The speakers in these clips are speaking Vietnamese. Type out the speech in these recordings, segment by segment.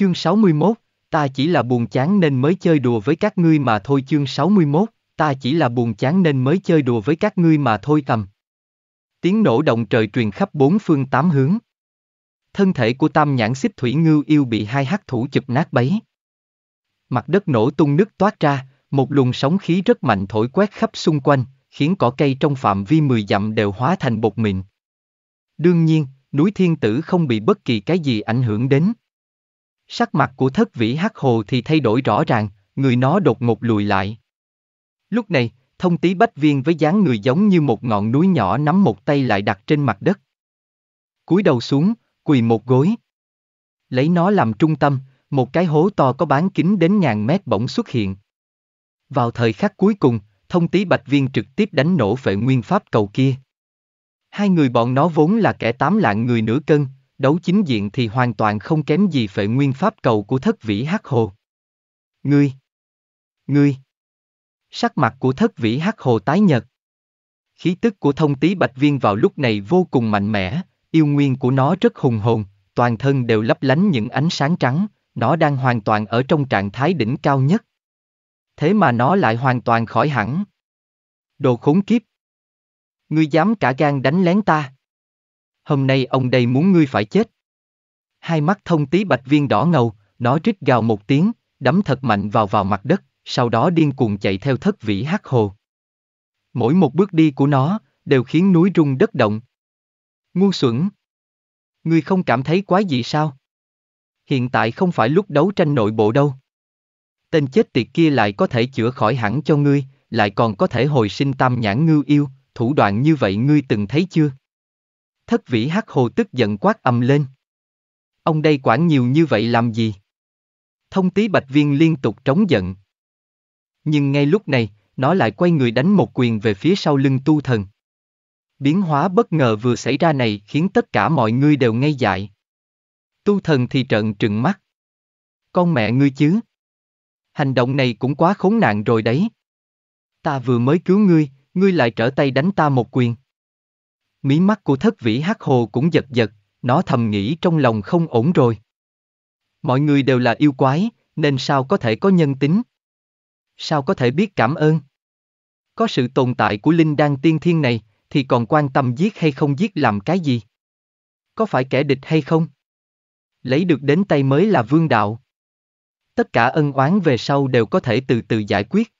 Chương 61, ta chỉ là buồn chán nên mới chơi đùa với các ngươi mà thôi chương 61, ta chỉ là buồn chán nên mới chơi đùa với các ngươi mà thôi tầm. Tiếng nổ động trời truyền khắp bốn phương tám hướng. Thân thể của tam nhãn xích thủy ngưu yêu bị hai hắc thủ chụp nát bấy. Mặt đất nổ tung nước toát ra, một luồng sóng khí rất mạnh thổi quét khắp xung quanh, khiến cỏ cây trong phạm vi mười dặm đều hóa thành bột mịn. Đương nhiên, núi thiên tử không bị bất kỳ cái gì ảnh hưởng đến. Sắc mặt của thất vĩ hắc hồ thì thay đổi rõ ràng, người nó đột ngột lùi lại. Lúc này, thông tý bách viên với dáng người giống như một ngọn núi nhỏ nắm một tay lại đặt trên mặt đất. cúi đầu xuống, quỳ một gối. Lấy nó làm trung tâm, một cái hố to có bán kính đến ngàn mét bỗng xuất hiện. Vào thời khắc cuối cùng, thông tý bạch viên trực tiếp đánh nổ phệ nguyên pháp cầu kia. Hai người bọn nó vốn là kẻ tám lạng người nửa cân, đấu chính diện thì hoàn toàn không kém gì phệ nguyên pháp cầu của thất vĩ hắc hồ. Ngươi! Ngươi! Sắc mặt của thất vĩ hắc hồ tái nhật. Khí tức của thông tí bạch viên vào lúc này vô cùng mạnh mẽ, yêu nguyên của nó rất hùng hồn, toàn thân đều lấp lánh những ánh sáng trắng, nó đang hoàn toàn ở trong trạng thái đỉnh cao nhất. Thế mà nó lại hoàn toàn khỏi hẳn. Đồ khốn kiếp! Ngươi dám cả gan đánh lén ta! hôm nay ông đây muốn ngươi phải chết. Hai mắt thông tí bạch viên đỏ ngầu, nó rít gào một tiếng, đấm thật mạnh vào vào mặt đất, sau đó điên cuồng chạy theo thất vĩ hắc hồ. Mỗi một bước đi của nó, đều khiến núi rung đất động. Ngu xuẩn! Ngươi không cảm thấy quá gì sao? Hiện tại không phải lúc đấu tranh nội bộ đâu. Tên chết tiệt kia lại có thể chữa khỏi hẳn cho ngươi, lại còn có thể hồi sinh tam nhãn ngư yêu, thủ đoạn như vậy ngươi từng thấy chưa? thất vĩ hắc hồ tức giận quát ầm lên. Ông đây quản nhiều như vậy làm gì? Thông tí bạch viên liên tục trống giận. Nhưng ngay lúc này, nó lại quay người đánh một quyền về phía sau lưng tu thần. Biến hóa bất ngờ vừa xảy ra này khiến tất cả mọi người đều ngây dại. Tu thần thì trợn trừng mắt. Con mẹ ngươi chứ. Hành động này cũng quá khốn nạn rồi đấy. Ta vừa mới cứu ngươi, ngươi lại trở tay đánh ta một quyền mí mắt của thất vĩ hắc hồ cũng giật giật, nó thầm nghĩ trong lòng không ổn rồi. Mọi người đều là yêu quái, nên sao có thể có nhân tính? Sao có thể biết cảm ơn? Có sự tồn tại của linh đan tiên thiên này, thì còn quan tâm giết hay không giết làm cái gì? Có phải kẻ địch hay không? Lấy được đến tay mới là vương đạo. Tất cả ân oán về sau đều có thể từ từ giải quyết.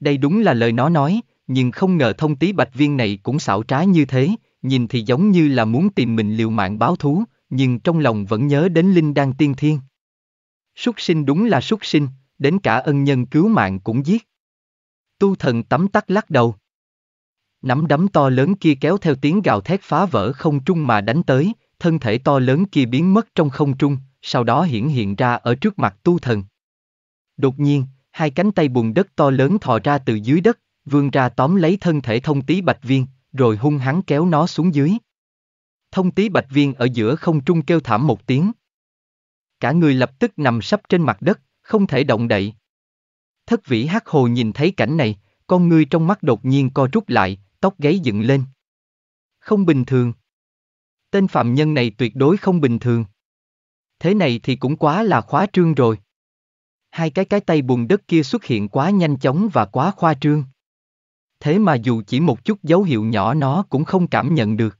Đây đúng là lời nó nói, nhưng không ngờ thông tí bạch viên này cũng xảo trá như thế, nhìn thì giống như là muốn tìm mình liều mạng báo thú, nhưng trong lòng vẫn nhớ đến Linh Đan Tiên Thiên. Súc sinh đúng là súc sinh, đến cả ân nhân cứu mạng cũng giết. Tu thần tắm tắt lắc đầu. Nắm đấm to lớn kia kéo theo tiếng gào thét phá vỡ không trung mà đánh tới, thân thể to lớn kia biến mất trong không trung, sau đó hiển hiện ra ở trước mặt tu thần. Đột nhiên, hai cánh tay bùn đất to lớn thò ra từ dưới đất, Vương ra tóm lấy thân thể thông tí bạch viên, rồi hung hắn kéo nó xuống dưới. Thông tí bạch viên ở giữa không trung kêu thảm một tiếng. Cả người lập tức nằm sấp trên mặt đất, không thể động đậy. Thất vĩ hắc hồ nhìn thấy cảnh này, con ngươi trong mắt đột nhiên co rút lại, tóc gáy dựng lên. Không bình thường. Tên phạm nhân này tuyệt đối không bình thường. Thế này thì cũng quá là khóa trương rồi. Hai cái cái tay bùn đất kia xuất hiện quá nhanh chóng và quá khoa trương thế mà dù chỉ một chút dấu hiệu nhỏ nó cũng không cảm nhận được.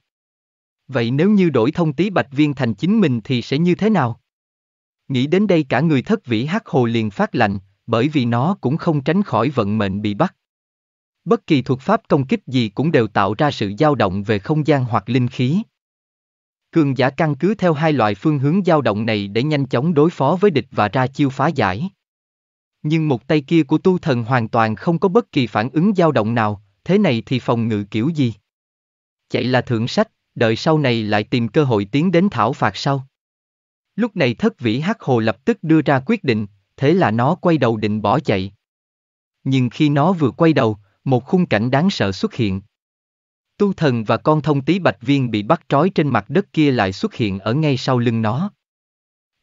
Vậy nếu như đổi thông tí bạch viên thành chính mình thì sẽ như thế nào? Nghĩ đến đây cả người thất vĩ hắc hồ liền phát lạnh, bởi vì nó cũng không tránh khỏi vận mệnh bị bắt. Bất kỳ thuật pháp công kích gì cũng đều tạo ra sự dao động về không gian hoặc linh khí. Cường giả căn cứ theo hai loại phương hướng dao động này để nhanh chóng đối phó với địch và ra chiêu phá giải. Nhưng một tay kia của tu thần hoàn toàn không có bất kỳ phản ứng dao động nào, thế này thì phòng ngự kiểu gì? Chạy là thượng sách, đợi sau này lại tìm cơ hội tiến đến thảo phạt sau. Lúc này thất vĩ hắc hồ lập tức đưa ra quyết định, thế là nó quay đầu định bỏ chạy. Nhưng khi nó vừa quay đầu, một khung cảnh đáng sợ xuất hiện. Tu thần và con thông tí bạch viên bị bắt trói trên mặt đất kia lại xuất hiện ở ngay sau lưng nó.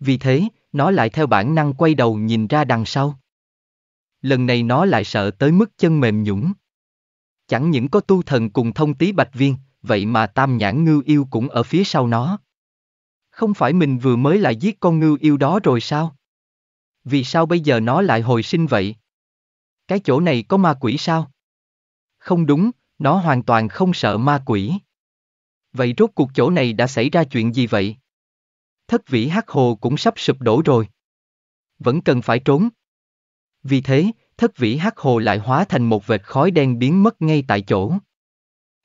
Vì thế, nó lại theo bản năng quay đầu nhìn ra đằng sau lần này nó lại sợ tới mức chân mềm nhũng. Chẳng những có tu thần cùng thông tí bạch viên, vậy mà tam nhãn ngư yêu cũng ở phía sau nó. Không phải mình vừa mới lại giết con ngư yêu đó rồi sao? Vì sao bây giờ nó lại hồi sinh vậy? Cái chỗ này có ma quỷ sao? Không đúng, nó hoàn toàn không sợ ma quỷ. Vậy rốt cuộc chỗ này đã xảy ra chuyện gì vậy? Thất vĩ hắc hồ cũng sắp sụp đổ rồi. Vẫn cần phải trốn. Vì thế, thất vĩ hắc hồ lại hóa thành một vệt khói đen biến mất ngay tại chỗ.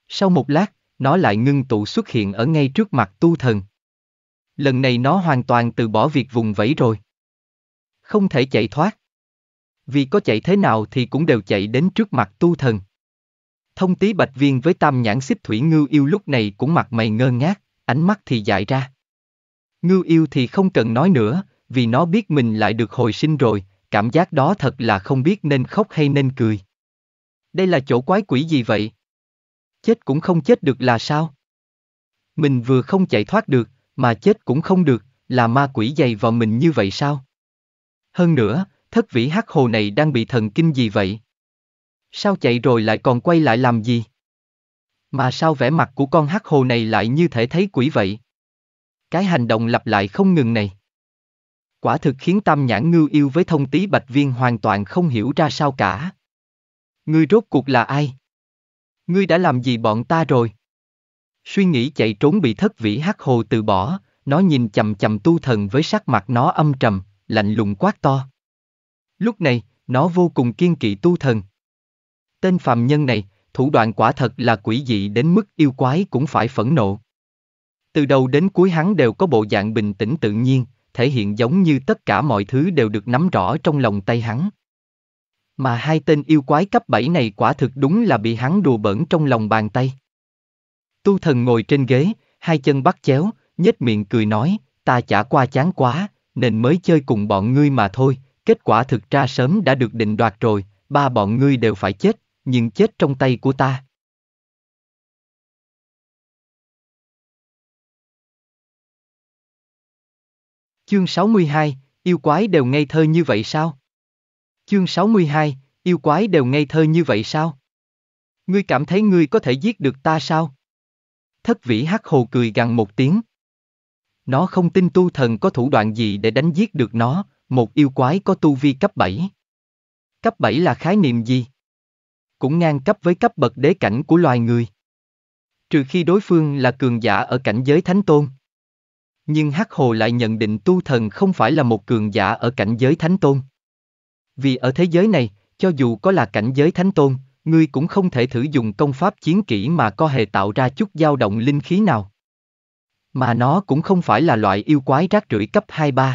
Sau một lát, nó lại ngưng tụ xuất hiện ở ngay trước mặt tu thần. Lần này nó hoàn toàn từ bỏ việc vùng vẫy rồi. Không thể chạy thoát. Vì có chạy thế nào thì cũng đều chạy đến trước mặt tu thần. Thông tí bạch viên với tam nhãn xích thủy ngưu yêu lúc này cũng mặt mày ngơ ngác, ánh mắt thì dại ra. Ngưu yêu thì không cần nói nữa, vì nó biết mình lại được hồi sinh rồi, cảm giác đó thật là không biết nên khóc hay nên cười. Đây là chỗ quái quỷ gì vậy? Chết cũng không chết được là sao? Mình vừa không chạy thoát được, mà chết cũng không được, là ma quỷ dày vào mình như vậy sao? Hơn nữa, thất vĩ hắc hồ này đang bị thần kinh gì vậy? Sao chạy rồi lại còn quay lại làm gì? Mà sao vẻ mặt của con hắc hồ này lại như thể thấy quỷ vậy? Cái hành động lặp lại không ngừng này. Quả thực khiến tam nhãn ngưu yêu với thông tý bạch viên hoàn toàn không hiểu ra sao cả. Ngươi rốt cuộc là ai? Ngươi đã làm gì bọn ta rồi? Suy nghĩ chạy trốn bị thất vĩ hắc hồ từ bỏ, nó nhìn chầm chầm tu thần với sắc mặt nó âm trầm, lạnh lùng quát to. Lúc này, nó vô cùng kiên kỵ tu thần. Tên phàm nhân này, thủ đoạn quả thật là quỷ dị đến mức yêu quái cũng phải phẫn nộ. Từ đầu đến cuối hắn đều có bộ dạng bình tĩnh tự nhiên, thể hiện giống như tất cả mọi thứ đều được nắm rõ trong lòng tay hắn. Mà hai tên yêu quái cấp 7 này quả thực đúng là bị hắn đùa bỡn trong lòng bàn tay. Tu thần ngồi trên ghế, hai chân bắt chéo, nhếch miệng cười nói, ta chả qua chán quá, nên mới chơi cùng bọn ngươi mà thôi, kết quả thực ra sớm đã được định đoạt rồi, ba bọn ngươi đều phải chết, nhưng chết trong tay của ta. Chương 62, yêu quái đều ngây thơ như vậy sao? Chương 62, yêu quái đều ngây thơ như vậy sao? Ngươi cảm thấy ngươi có thể giết được ta sao? Thất vĩ hắc hồ cười gằn một tiếng. Nó không tin tu thần có thủ đoạn gì để đánh giết được nó, một yêu quái có tu vi cấp 7. Cấp 7 là khái niệm gì? Cũng ngang cấp với cấp bậc đế cảnh của loài người. Trừ khi đối phương là cường giả ở cảnh giới thánh tôn. Nhưng Hắc Hồ lại nhận định tu thần không phải là một cường giả ở cảnh giới thánh tôn. Vì ở thế giới này, cho dù có là cảnh giới thánh tôn, ngươi cũng không thể thử dùng công pháp chiến kỹ mà có hề tạo ra chút dao động linh khí nào. Mà nó cũng không phải là loại yêu quái rác rưởi cấp 2-3.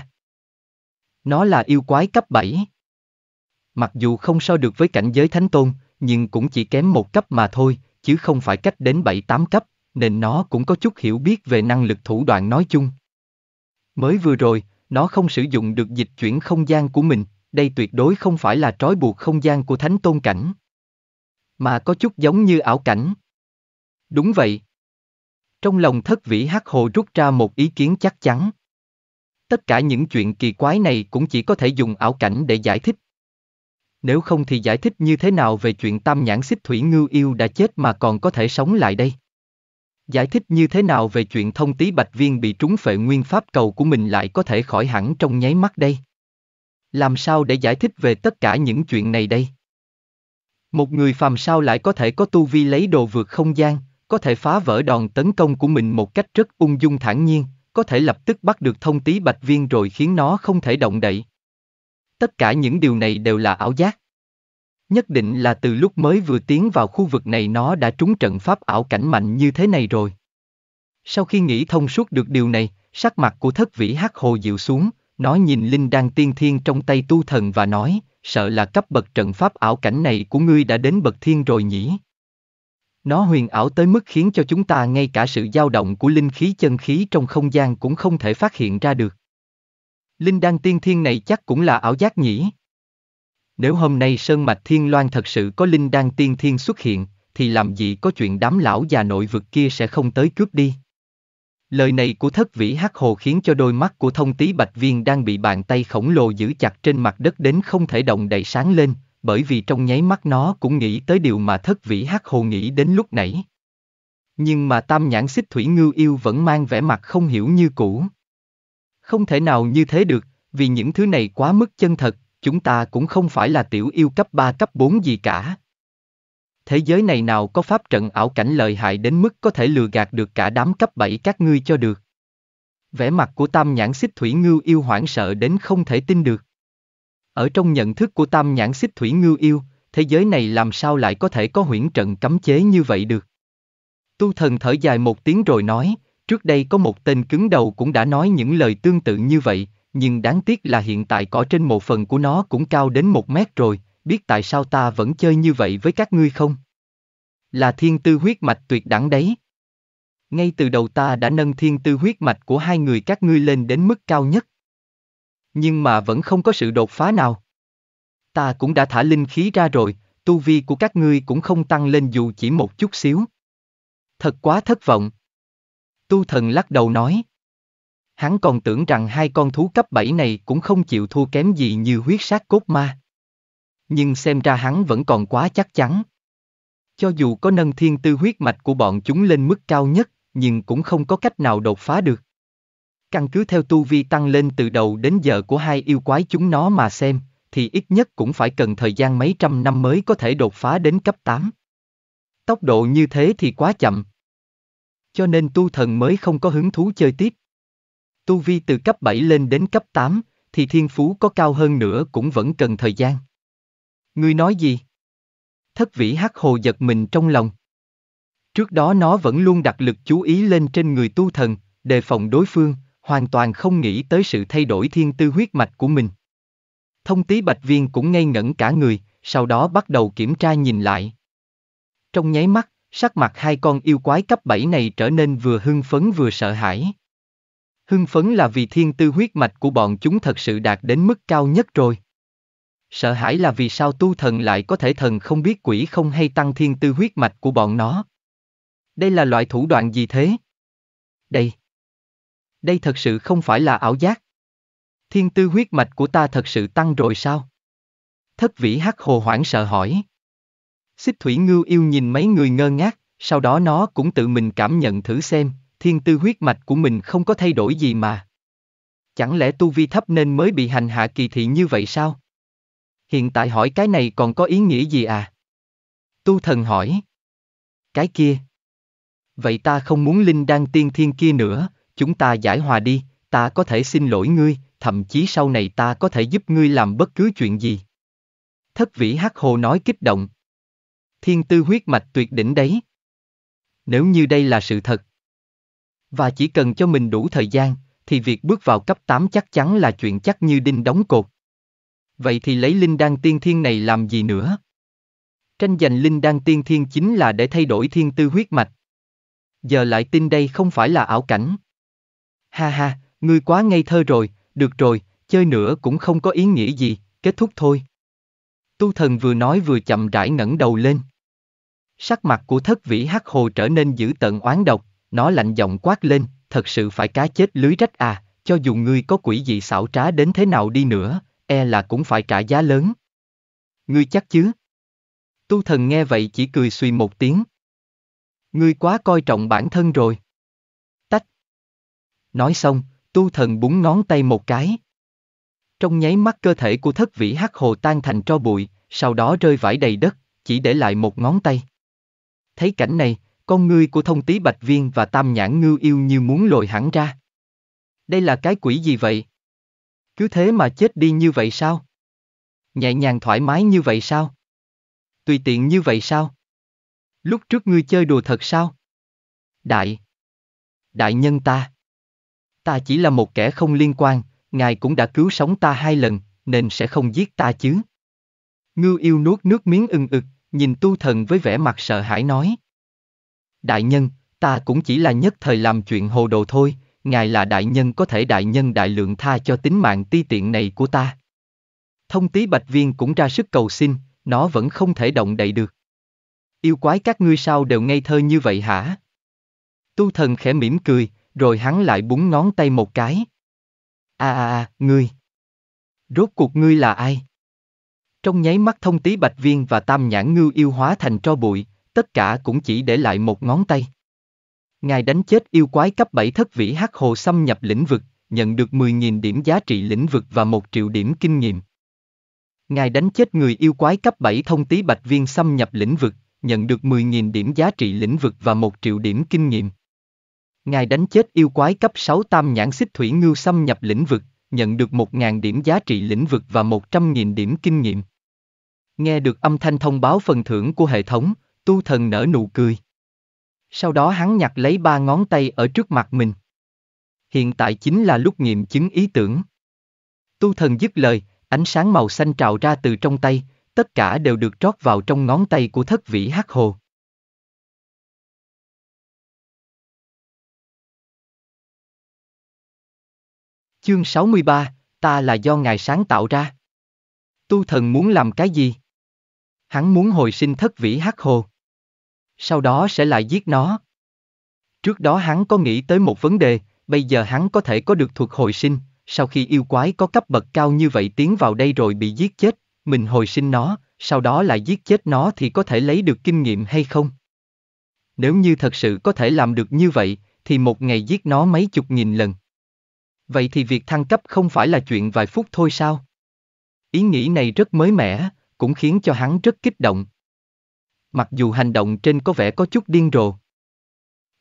Nó là yêu quái cấp 7. Mặc dù không so được với cảnh giới thánh tôn, nhưng cũng chỉ kém một cấp mà thôi, chứ không phải cách đến 7-8 cấp, nên nó cũng có chút hiểu biết về năng lực thủ đoạn nói chung. Mới vừa rồi, nó không sử dụng được dịch chuyển không gian của mình, đây tuyệt đối không phải là trói buộc không gian của thánh tôn cảnh. Mà có chút giống như ảo cảnh. Đúng vậy. Trong lòng thất vĩ hắc hồ rút ra một ý kiến chắc chắn. Tất cả những chuyện kỳ quái này cũng chỉ có thể dùng ảo cảnh để giải thích. Nếu không thì giải thích như thế nào về chuyện tam nhãn xích thủy ngư yêu đã chết mà còn có thể sống lại đây? Giải thích như thế nào về chuyện thông tí bạch viên bị trúng phệ nguyên pháp cầu của mình lại có thể khỏi hẳn trong nháy mắt đây? Làm sao để giải thích về tất cả những chuyện này đây? Một người phàm sao lại có thể có tu vi lấy đồ vượt không gian, có thể phá vỡ đòn tấn công của mình một cách rất ung dung thản nhiên, có thể lập tức bắt được thông tí bạch viên rồi khiến nó không thể động đậy. Tất cả những điều này đều là ảo giác nhất định là từ lúc mới vừa tiến vào khu vực này nó đã trúng trận pháp ảo cảnh mạnh như thế này rồi. Sau khi nghĩ thông suốt được điều này, sắc mặt của thất vĩ hắc hồ dịu xuống, nó nhìn linh đan tiên thiên trong tay tu thần và nói, sợ là cấp bậc trận pháp ảo cảnh này của ngươi đã đến bậc thiên rồi nhỉ. Nó huyền ảo tới mức khiến cho chúng ta ngay cả sự dao động của linh khí chân khí trong không gian cũng không thể phát hiện ra được. Linh đan tiên thiên này chắc cũng là ảo giác nhỉ? Nếu hôm nay Sơn Mạch Thiên Loan thật sự có linh đan tiên thiên xuất hiện, thì làm gì có chuyện đám lão già nội vực kia sẽ không tới cướp đi. Lời này của thất vĩ hắc hồ khiến cho đôi mắt của thông tí bạch viên đang bị bàn tay khổng lồ giữ chặt trên mặt đất đến không thể động đầy sáng lên, bởi vì trong nháy mắt nó cũng nghĩ tới điều mà thất vĩ hắc hồ nghĩ đến lúc nãy. Nhưng mà tam nhãn xích thủy ngưu yêu vẫn mang vẻ mặt không hiểu như cũ. Không thể nào như thế được, vì những thứ này quá mức chân thật, chúng ta cũng không phải là tiểu yêu cấp 3 cấp 4 gì cả. Thế giới này nào có pháp trận ảo cảnh lợi hại đến mức có thể lừa gạt được cả đám cấp 7 các ngươi cho được. Vẻ mặt của tam nhãn xích thủy ngưu yêu hoảng sợ đến không thể tin được. Ở trong nhận thức của tam nhãn xích thủy ngưu yêu, thế giới này làm sao lại có thể có huyễn trận cấm chế như vậy được. Tu thần thở dài một tiếng rồi nói, trước đây có một tên cứng đầu cũng đã nói những lời tương tự như vậy, nhưng đáng tiếc là hiện tại cỏ trên một phần của nó cũng cao đến một mét rồi, biết tại sao ta vẫn chơi như vậy với các ngươi không? Là thiên tư huyết mạch tuyệt đẳng đấy. Ngay từ đầu ta đã nâng thiên tư huyết mạch của hai người các ngươi lên đến mức cao nhất. Nhưng mà vẫn không có sự đột phá nào. Ta cũng đã thả linh khí ra rồi, tu vi của các ngươi cũng không tăng lên dù chỉ một chút xíu. Thật quá thất vọng. Tu thần lắc đầu nói hắn còn tưởng rằng hai con thú cấp 7 này cũng không chịu thua kém gì như huyết sát cốt ma. Nhưng xem ra hắn vẫn còn quá chắc chắn. Cho dù có nâng thiên tư huyết mạch của bọn chúng lên mức cao nhất, nhưng cũng không có cách nào đột phá được. Căn cứ theo tu vi tăng lên từ đầu đến giờ của hai yêu quái chúng nó mà xem, thì ít nhất cũng phải cần thời gian mấy trăm năm mới có thể đột phá đến cấp 8. Tốc độ như thế thì quá chậm. Cho nên tu thần mới không có hứng thú chơi tiếp. Tu vi từ cấp 7 lên đến cấp 8, thì thiên phú có cao hơn nữa cũng vẫn cần thời gian. Ngươi nói gì? Thất vĩ hắc hồ giật mình trong lòng. Trước đó nó vẫn luôn đặt lực chú ý lên trên người tu thần, đề phòng đối phương, hoàn toàn không nghĩ tới sự thay đổi thiên tư huyết mạch của mình. Thông tí bạch viên cũng ngây ngẩn cả người, sau đó bắt đầu kiểm tra nhìn lại. Trong nháy mắt, sắc mặt hai con yêu quái cấp 7 này trở nên vừa hưng phấn vừa sợ hãi. Hưng phấn là vì thiên tư huyết mạch của bọn chúng thật sự đạt đến mức cao nhất rồi. Sợ hãi là vì sao tu thần lại có thể thần không biết quỷ không hay tăng thiên tư huyết mạch của bọn nó. Đây là loại thủ đoạn gì thế? Đây. Đây thật sự không phải là ảo giác. Thiên tư huyết mạch của ta thật sự tăng rồi sao? Thất vĩ hắc hồ hoảng sợ hỏi. Xích thủy ngưu yêu nhìn mấy người ngơ ngác, sau đó nó cũng tự mình cảm nhận thử xem, thiên tư huyết mạch của mình không có thay đổi gì mà. Chẳng lẽ tu vi thấp nên mới bị hành hạ kỳ thị như vậy sao? Hiện tại hỏi cái này còn có ý nghĩa gì à? Tu thần hỏi. Cái kia. Vậy ta không muốn linh đan tiên thiên kia nữa, chúng ta giải hòa đi, ta có thể xin lỗi ngươi, thậm chí sau này ta có thể giúp ngươi làm bất cứ chuyện gì. Thất vĩ hắc hồ nói kích động. Thiên tư huyết mạch tuyệt đỉnh đấy. Nếu như đây là sự thật, và chỉ cần cho mình đủ thời gian, thì việc bước vào cấp 8 chắc chắn là chuyện chắc như đinh đóng cột. Vậy thì lấy linh đan tiên thiên này làm gì nữa? Tranh giành linh đan tiên thiên chính là để thay đổi thiên tư huyết mạch. Giờ lại tin đây không phải là ảo cảnh. Ha ha, ngươi quá ngây thơ rồi, được rồi, chơi nữa cũng không có ý nghĩa gì, kết thúc thôi. Tu thần vừa nói vừa chậm rãi ngẩng đầu lên. Sắc mặt của thất vĩ hắc hồ trở nên dữ tận oán độc. Nó lạnh giọng quát lên, thật sự phải cá chết lưới rách à, cho dù ngươi có quỷ gì xảo trá đến thế nào đi nữa, e là cũng phải trả giá lớn. Ngươi chắc chứ? Tu thần nghe vậy chỉ cười suy một tiếng. Ngươi quá coi trọng bản thân rồi. Tách. Nói xong, tu thần búng ngón tay một cái. Trong nháy mắt cơ thể của thất vĩ hắc hồ tan thành tro bụi, sau đó rơi vãi đầy đất, chỉ để lại một ngón tay. Thấy cảnh này, con ngươi của thông tí bạch viên và tam nhãn ngưu yêu như muốn lồi hẳn ra. Đây là cái quỷ gì vậy? Cứ thế mà chết đi như vậy sao? Nhẹ nhàng thoải mái như vậy sao? Tùy tiện như vậy sao? Lúc trước ngươi chơi đùa thật sao? Đại! Đại nhân ta! Ta chỉ là một kẻ không liên quan, ngài cũng đã cứu sống ta hai lần, nên sẽ không giết ta chứ. ngưu yêu nuốt nước miếng ưng ực, nhìn tu thần với vẻ mặt sợ hãi nói. Đại nhân, ta cũng chỉ là nhất thời làm chuyện hồ đồ thôi, ngài là đại nhân có thể đại nhân đại lượng tha cho tính mạng ti tiện này của ta. Thông tí bạch viên cũng ra sức cầu xin, nó vẫn không thể động đậy được. Yêu quái các ngươi sao đều ngây thơ như vậy hả? Tu thần khẽ mỉm cười, rồi hắn lại búng ngón tay một cái. À à à, ngươi! Rốt cuộc ngươi là ai? Trong nháy mắt thông tí bạch viên và tam nhãn ngư yêu hóa thành tro bụi, tất cả cũng chỉ để lại một ngón tay. Ngài đánh chết yêu quái cấp 7 thất vĩ hắc hồ xâm nhập lĩnh vực, nhận được 10.000 điểm giá trị lĩnh vực và 1 triệu điểm kinh nghiệm. Ngài đánh chết người yêu quái cấp 7 thông tí bạch viên xâm nhập lĩnh vực, nhận được 10.000 điểm giá trị lĩnh vực và 1 triệu điểm kinh nghiệm. Ngài đánh chết yêu quái cấp 6 tam nhãn xích thủy ngưu xâm nhập lĩnh vực, nhận được 1.000 điểm giá trị lĩnh vực và 100.000 điểm kinh nghiệm. Nghe được âm thanh thông báo phần thưởng của hệ thống, Tu thần nở nụ cười. Sau đó hắn nhặt lấy ba ngón tay ở trước mặt mình. Hiện tại chính là lúc nghiệm chứng ý tưởng. Tu thần dứt lời, ánh sáng màu xanh trào ra từ trong tay, tất cả đều được trót vào trong ngón tay của thất vĩ hắc hồ. Chương 63, ta là do ngài sáng tạo ra. Tu thần muốn làm cái gì? Hắn muốn hồi sinh thất vĩ hắc hồ sau đó sẽ lại giết nó. Trước đó hắn có nghĩ tới một vấn đề, bây giờ hắn có thể có được thuộc hồi sinh, sau khi yêu quái có cấp bậc cao như vậy tiến vào đây rồi bị giết chết, mình hồi sinh nó, sau đó lại giết chết nó thì có thể lấy được kinh nghiệm hay không? Nếu như thật sự có thể làm được như vậy, thì một ngày giết nó mấy chục nghìn lần. Vậy thì việc thăng cấp không phải là chuyện vài phút thôi sao? Ý nghĩ này rất mới mẻ, cũng khiến cho hắn rất kích động, mặc dù hành động trên có vẻ có chút điên rồ.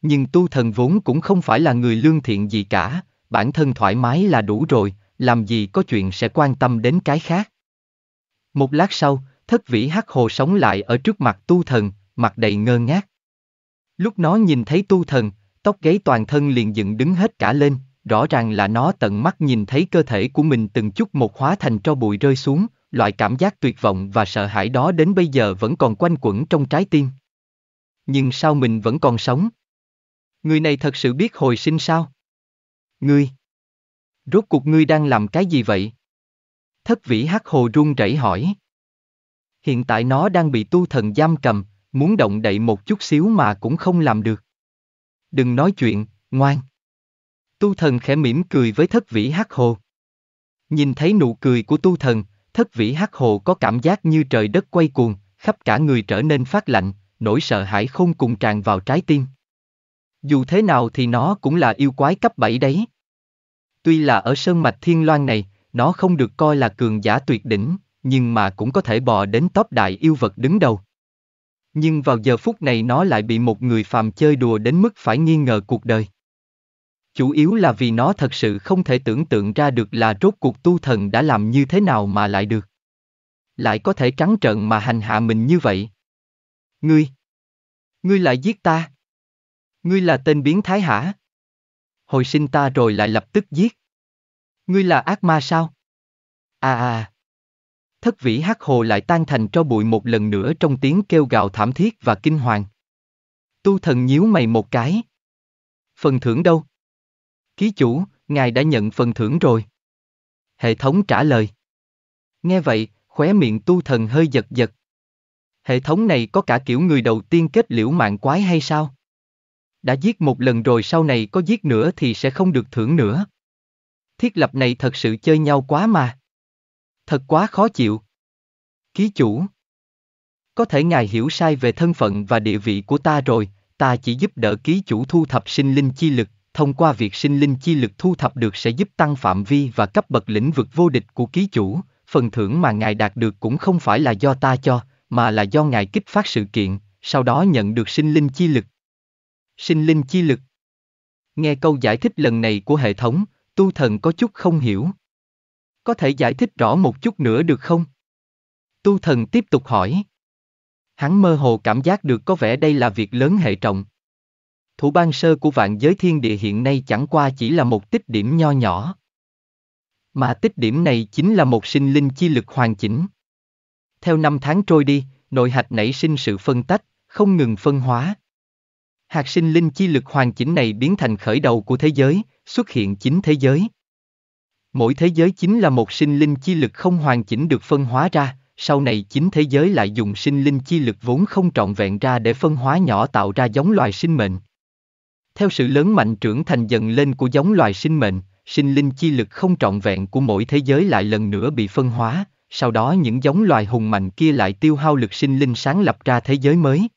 Nhưng tu thần vốn cũng không phải là người lương thiện gì cả, bản thân thoải mái là đủ rồi, làm gì có chuyện sẽ quan tâm đến cái khác. Một lát sau, thất vĩ hắc hồ sống lại ở trước mặt tu thần, mặt đầy ngơ ngác. Lúc nó nhìn thấy tu thần, tóc gáy toàn thân liền dựng đứng hết cả lên, rõ ràng là nó tận mắt nhìn thấy cơ thể của mình từng chút một hóa thành tro bụi rơi xuống, loại cảm giác tuyệt vọng và sợ hãi đó đến bây giờ vẫn còn quanh quẩn trong trái tim. Nhưng sao mình vẫn còn sống? Người này thật sự biết hồi sinh sao? Ngươi! Rốt cuộc ngươi đang làm cái gì vậy? Thất vĩ hắc hồ run rẩy hỏi. Hiện tại nó đang bị tu thần giam cầm, muốn động đậy một chút xíu mà cũng không làm được. Đừng nói chuyện, ngoan. Tu thần khẽ mỉm cười với thất vĩ hắc hồ. Nhìn thấy nụ cười của tu thần, thất vĩ hắc hồ có cảm giác như trời đất quay cuồng, khắp cả người trở nên phát lạnh, nỗi sợ hãi không cùng tràn vào trái tim. Dù thế nào thì nó cũng là yêu quái cấp 7 đấy. Tuy là ở sơn mạch thiên loan này, nó không được coi là cường giả tuyệt đỉnh, nhưng mà cũng có thể bò đến top đại yêu vật đứng đầu. Nhưng vào giờ phút này nó lại bị một người phàm chơi đùa đến mức phải nghi ngờ cuộc đời chủ yếu là vì nó thật sự không thể tưởng tượng ra được là rốt cuộc tu thần đã làm như thế nào mà lại được. Lại có thể trắng trợn mà hành hạ mình như vậy. Ngươi! Ngươi lại giết ta! Ngươi là tên biến thái hả? Hồi sinh ta rồi lại lập tức giết. Ngươi là ác ma sao? À à! Thất vĩ hắc hồ lại tan thành cho bụi một lần nữa trong tiếng kêu gào thảm thiết và kinh hoàng. Tu thần nhíu mày một cái. Phần thưởng đâu? Ký chủ, ngài đã nhận phần thưởng rồi. Hệ thống trả lời. Nghe vậy, khóe miệng tu thần hơi giật giật. Hệ thống này có cả kiểu người đầu tiên kết liễu mạng quái hay sao? Đã giết một lần rồi sau này có giết nữa thì sẽ không được thưởng nữa. Thiết lập này thật sự chơi nhau quá mà. Thật quá khó chịu. Ký chủ. Có thể ngài hiểu sai về thân phận và địa vị của ta rồi, ta chỉ giúp đỡ ký chủ thu thập sinh linh chi lực, thông qua việc sinh linh chi lực thu thập được sẽ giúp tăng phạm vi và cấp bậc lĩnh vực vô địch của ký chủ, phần thưởng mà ngài đạt được cũng không phải là do ta cho, mà là do ngài kích phát sự kiện, sau đó nhận được sinh linh chi lực. Sinh linh chi lực Nghe câu giải thích lần này của hệ thống, tu thần có chút không hiểu. Có thể giải thích rõ một chút nữa được không? Tu thần tiếp tục hỏi. Hắn mơ hồ cảm giác được có vẻ đây là việc lớn hệ trọng, thủ ban sơ của vạn giới thiên địa hiện nay chẳng qua chỉ là một tích điểm nho nhỏ. Mà tích điểm này chính là một sinh linh chi lực hoàn chỉnh. Theo năm tháng trôi đi, nội hạch nảy sinh sự phân tách, không ngừng phân hóa. Hạt sinh linh chi lực hoàn chỉnh này biến thành khởi đầu của thế giới, xuất hiện chính thế giới. Mỗi thế giới chính là một sinh linh chi lực không hoàn chỉnh được phân hóa ra, sau này chính thế giới lại dùng sinh linh chi lực vốn không trọn vẹn ra để phân hóa nhỏ tạo ra giống loài sinh mệnh. Theo sự lớn mạnh trưởng thành dần lên của giống loài sinh mệnh, sinh linh chi lực không trọn vẹn của mỗi thế giới lại lần nữa bị phân hóa, sau đó những giống loài hùng mạnh kia lại tiêu hao lực sinh linh sáng lập ra thế giới mới.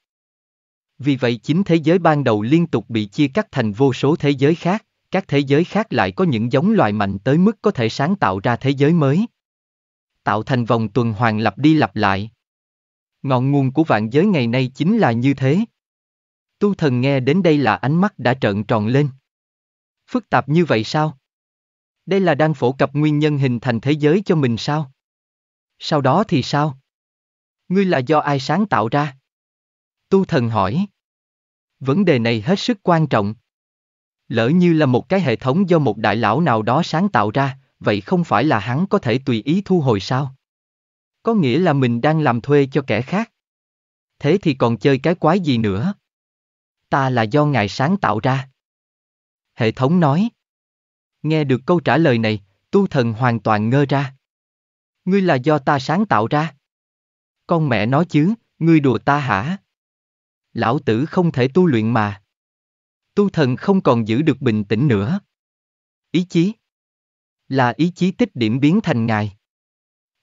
Vì vậy chính thế giới ban đầu liên tục bị chia cắt thành vô số thế giới khác, các thế giới khác lại có những giống loài mạnh tới mức có thể sáng tạo ra thế giới mới. Tạo thành vòng tuần hoàn lặp đi lặp lại. Ngọn nguồn của vạn giới ngày nay chính là như thế, Tu thần nghe đến đây là ánh mắt đã trợn tròn lên. Phức tạp như vậy sao? Đây là đang phổ cập nguyên nhân hình thành thế giới cho mình sao? Sau đó thì sao? Ngươi là do ai sáng tạo ra? Tu thần hỏi. Vấn đề này hết sức quan trọng. Lỡ như là một cái hệ thống do một đại lão nào đó sáng tạo ra, vậy không phải là hắn có thể tùy ý thu hồi sao? Có nghĩa là mình đang làm thuê cho kẻ khác. Thế thì còn chơi cái quái gì nữa? ta là do ngài sáng tạo ra. Hệ thống nói. Nghe được câu trả lời này, tu thần hoàn toàn ngơ ra. Ngươi là do ta sáng tạo ra. Con mẹ nói chứ, ngươi đùa ta hả? Lão tử không thể tu luyện mà. Tu thần không còn giữ được bình tĩnh nữa. Ý chí. Là ý chí tích điểm biến thành ngài.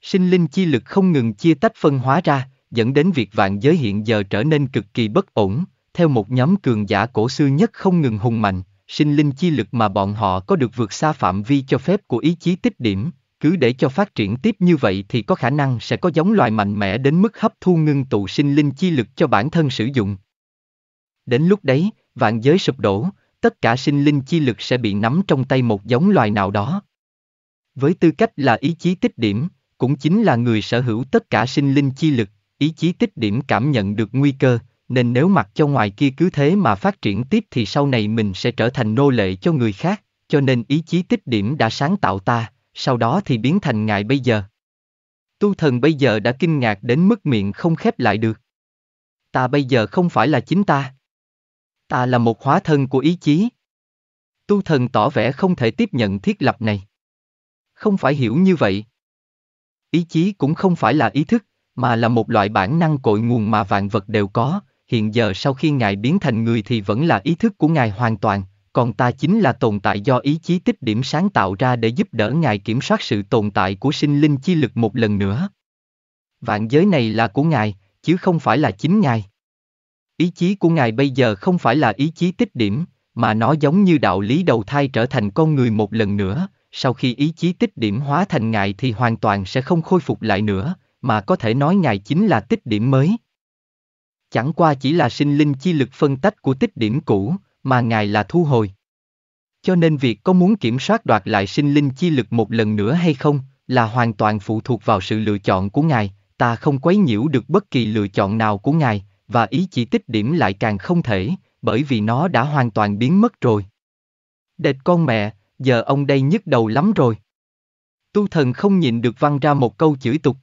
Sinh linh chi lực không ngừng chia tách phân hóa ra, dẫn đến việc vạn giới hiện giờ trở nên cực kỳ bất ổn, theo một nhóm cường giả cổ xưa nhất không ngừng hùng mạnh, sinh linh chi lực mà bọn họ có được vượt xa phạm vi cho phép của ý chí tích điểm, cứ để cho phát triển tiếp như vậy thì có khả năng sẽ có giống loài mạnh mẽ đến mức hấp thu ngưng tụ sinh linh chi lực cho bản thân sử dụng. Đến lúc đấy, vạn giới sụp đổ, tất cả sinh linh chi lực sẽ bị nắm trong tay một giống loài nào đó. Với tư cách là ý chí tích điểm, cũng chính là người sở hữu tất cả sinh linh chi lực, ý chí tích điểm cảm nhận được nguy cơ, nên nếu mặc cho ngoài kia cứ thế mà phát triển tiếp thì sau này mình sẽ trở thành nô lệ cho người khác, cho nên ý chí tích điểm đã sáng tạo ta, sau đó thì biến thành ngài bây giờ. Tu thần bây giờ đã kinh ngạc đến mức miệng không khép lại được. Ta bây giờ không phải là chính ta. Ta là một hóa thân của ý chí. Tu thần tỏ vẻ không thể tiếp nhận thiết lập này. Không phải hiểu như vậy. Ý chí cũng không phải là ý thức, mà là một loại bản năng cội nguồn mà vạn vật đều có, hiện giờ sau khi ngài biến thành người thì vẫn là ý thức của ngài hoàn toàn, còn ta chính là tồn tại do ý chí tích điểm sáng tạo ra để giúp đỡ ngài kiểm soát sự tồn tại của sinh linh chi lực một lần nữa. Vạn giới này là của ngài, chứ không phải là chính ngài. Ý chí của ngài bây giờ không phải là ý chí tích điểm, mà nó giống như đạo lý đầu thai trở thành con người một lần nữa, sau khi ý chí tích điểm hóa thành ngài thì hoàn toàn sẽ không khôi phục lại nữa, mà có thể nói ngài chính là tích điểm mới. Chẳng qua chỉ là sinh linh chi lực phân tách của tích điểm cũ, mà ngài là thu hồi. Cho nên việc có muốn kiểm soát đoạt lại sinh linh chi lực một lần nữa hay không, là hoàn toàn phụ thuộc vào sự lựa chọn của ngài, ta không quấy nhiễu được bất kỳ lựa chọn nào của ngài, và ý chỉ tích điểm lại càng không thể, bởi vì nó đã hoàn toàn biến mất rồi. Đệt con mẹ, giờ ông đây nhức đầu lắm rồi. Tu thần không nhịn được văng ra một câu chửi tục.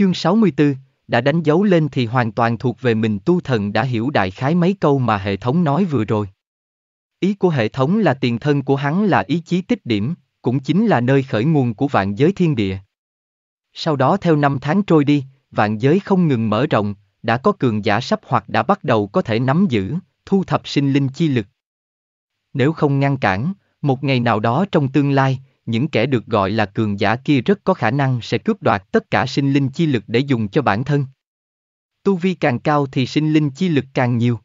Chương 64, đã đánh dấu lên thì hoàn toàn thuộc về mình tu thần đã hiểu đại khái mấy câu mà hệ thống nói vừa rồi. Ý của hệ thống là tiền thân của hắn là ý chí tích điểm, cũng chính là nơi khởi nguồn của vạn giới thiên địa. Sau đó theo năm tháng trôi đi, vạn giới không ngừng mở rộng, đã có cường giả sắp hoặc đã bắt đầu có thể nắm giữ, thu thập sinh linh chi lực. Nếu không ngăn cản, một ngày nào đó trong tương lai, những kẻ được gọi là cường giả kia rất có khả năng sẽ cướp đoạt tất cả sinh linh chi lực để dùng cho bản thân. Tu vi càng cao thì sinh linh chi lực càng nhiều.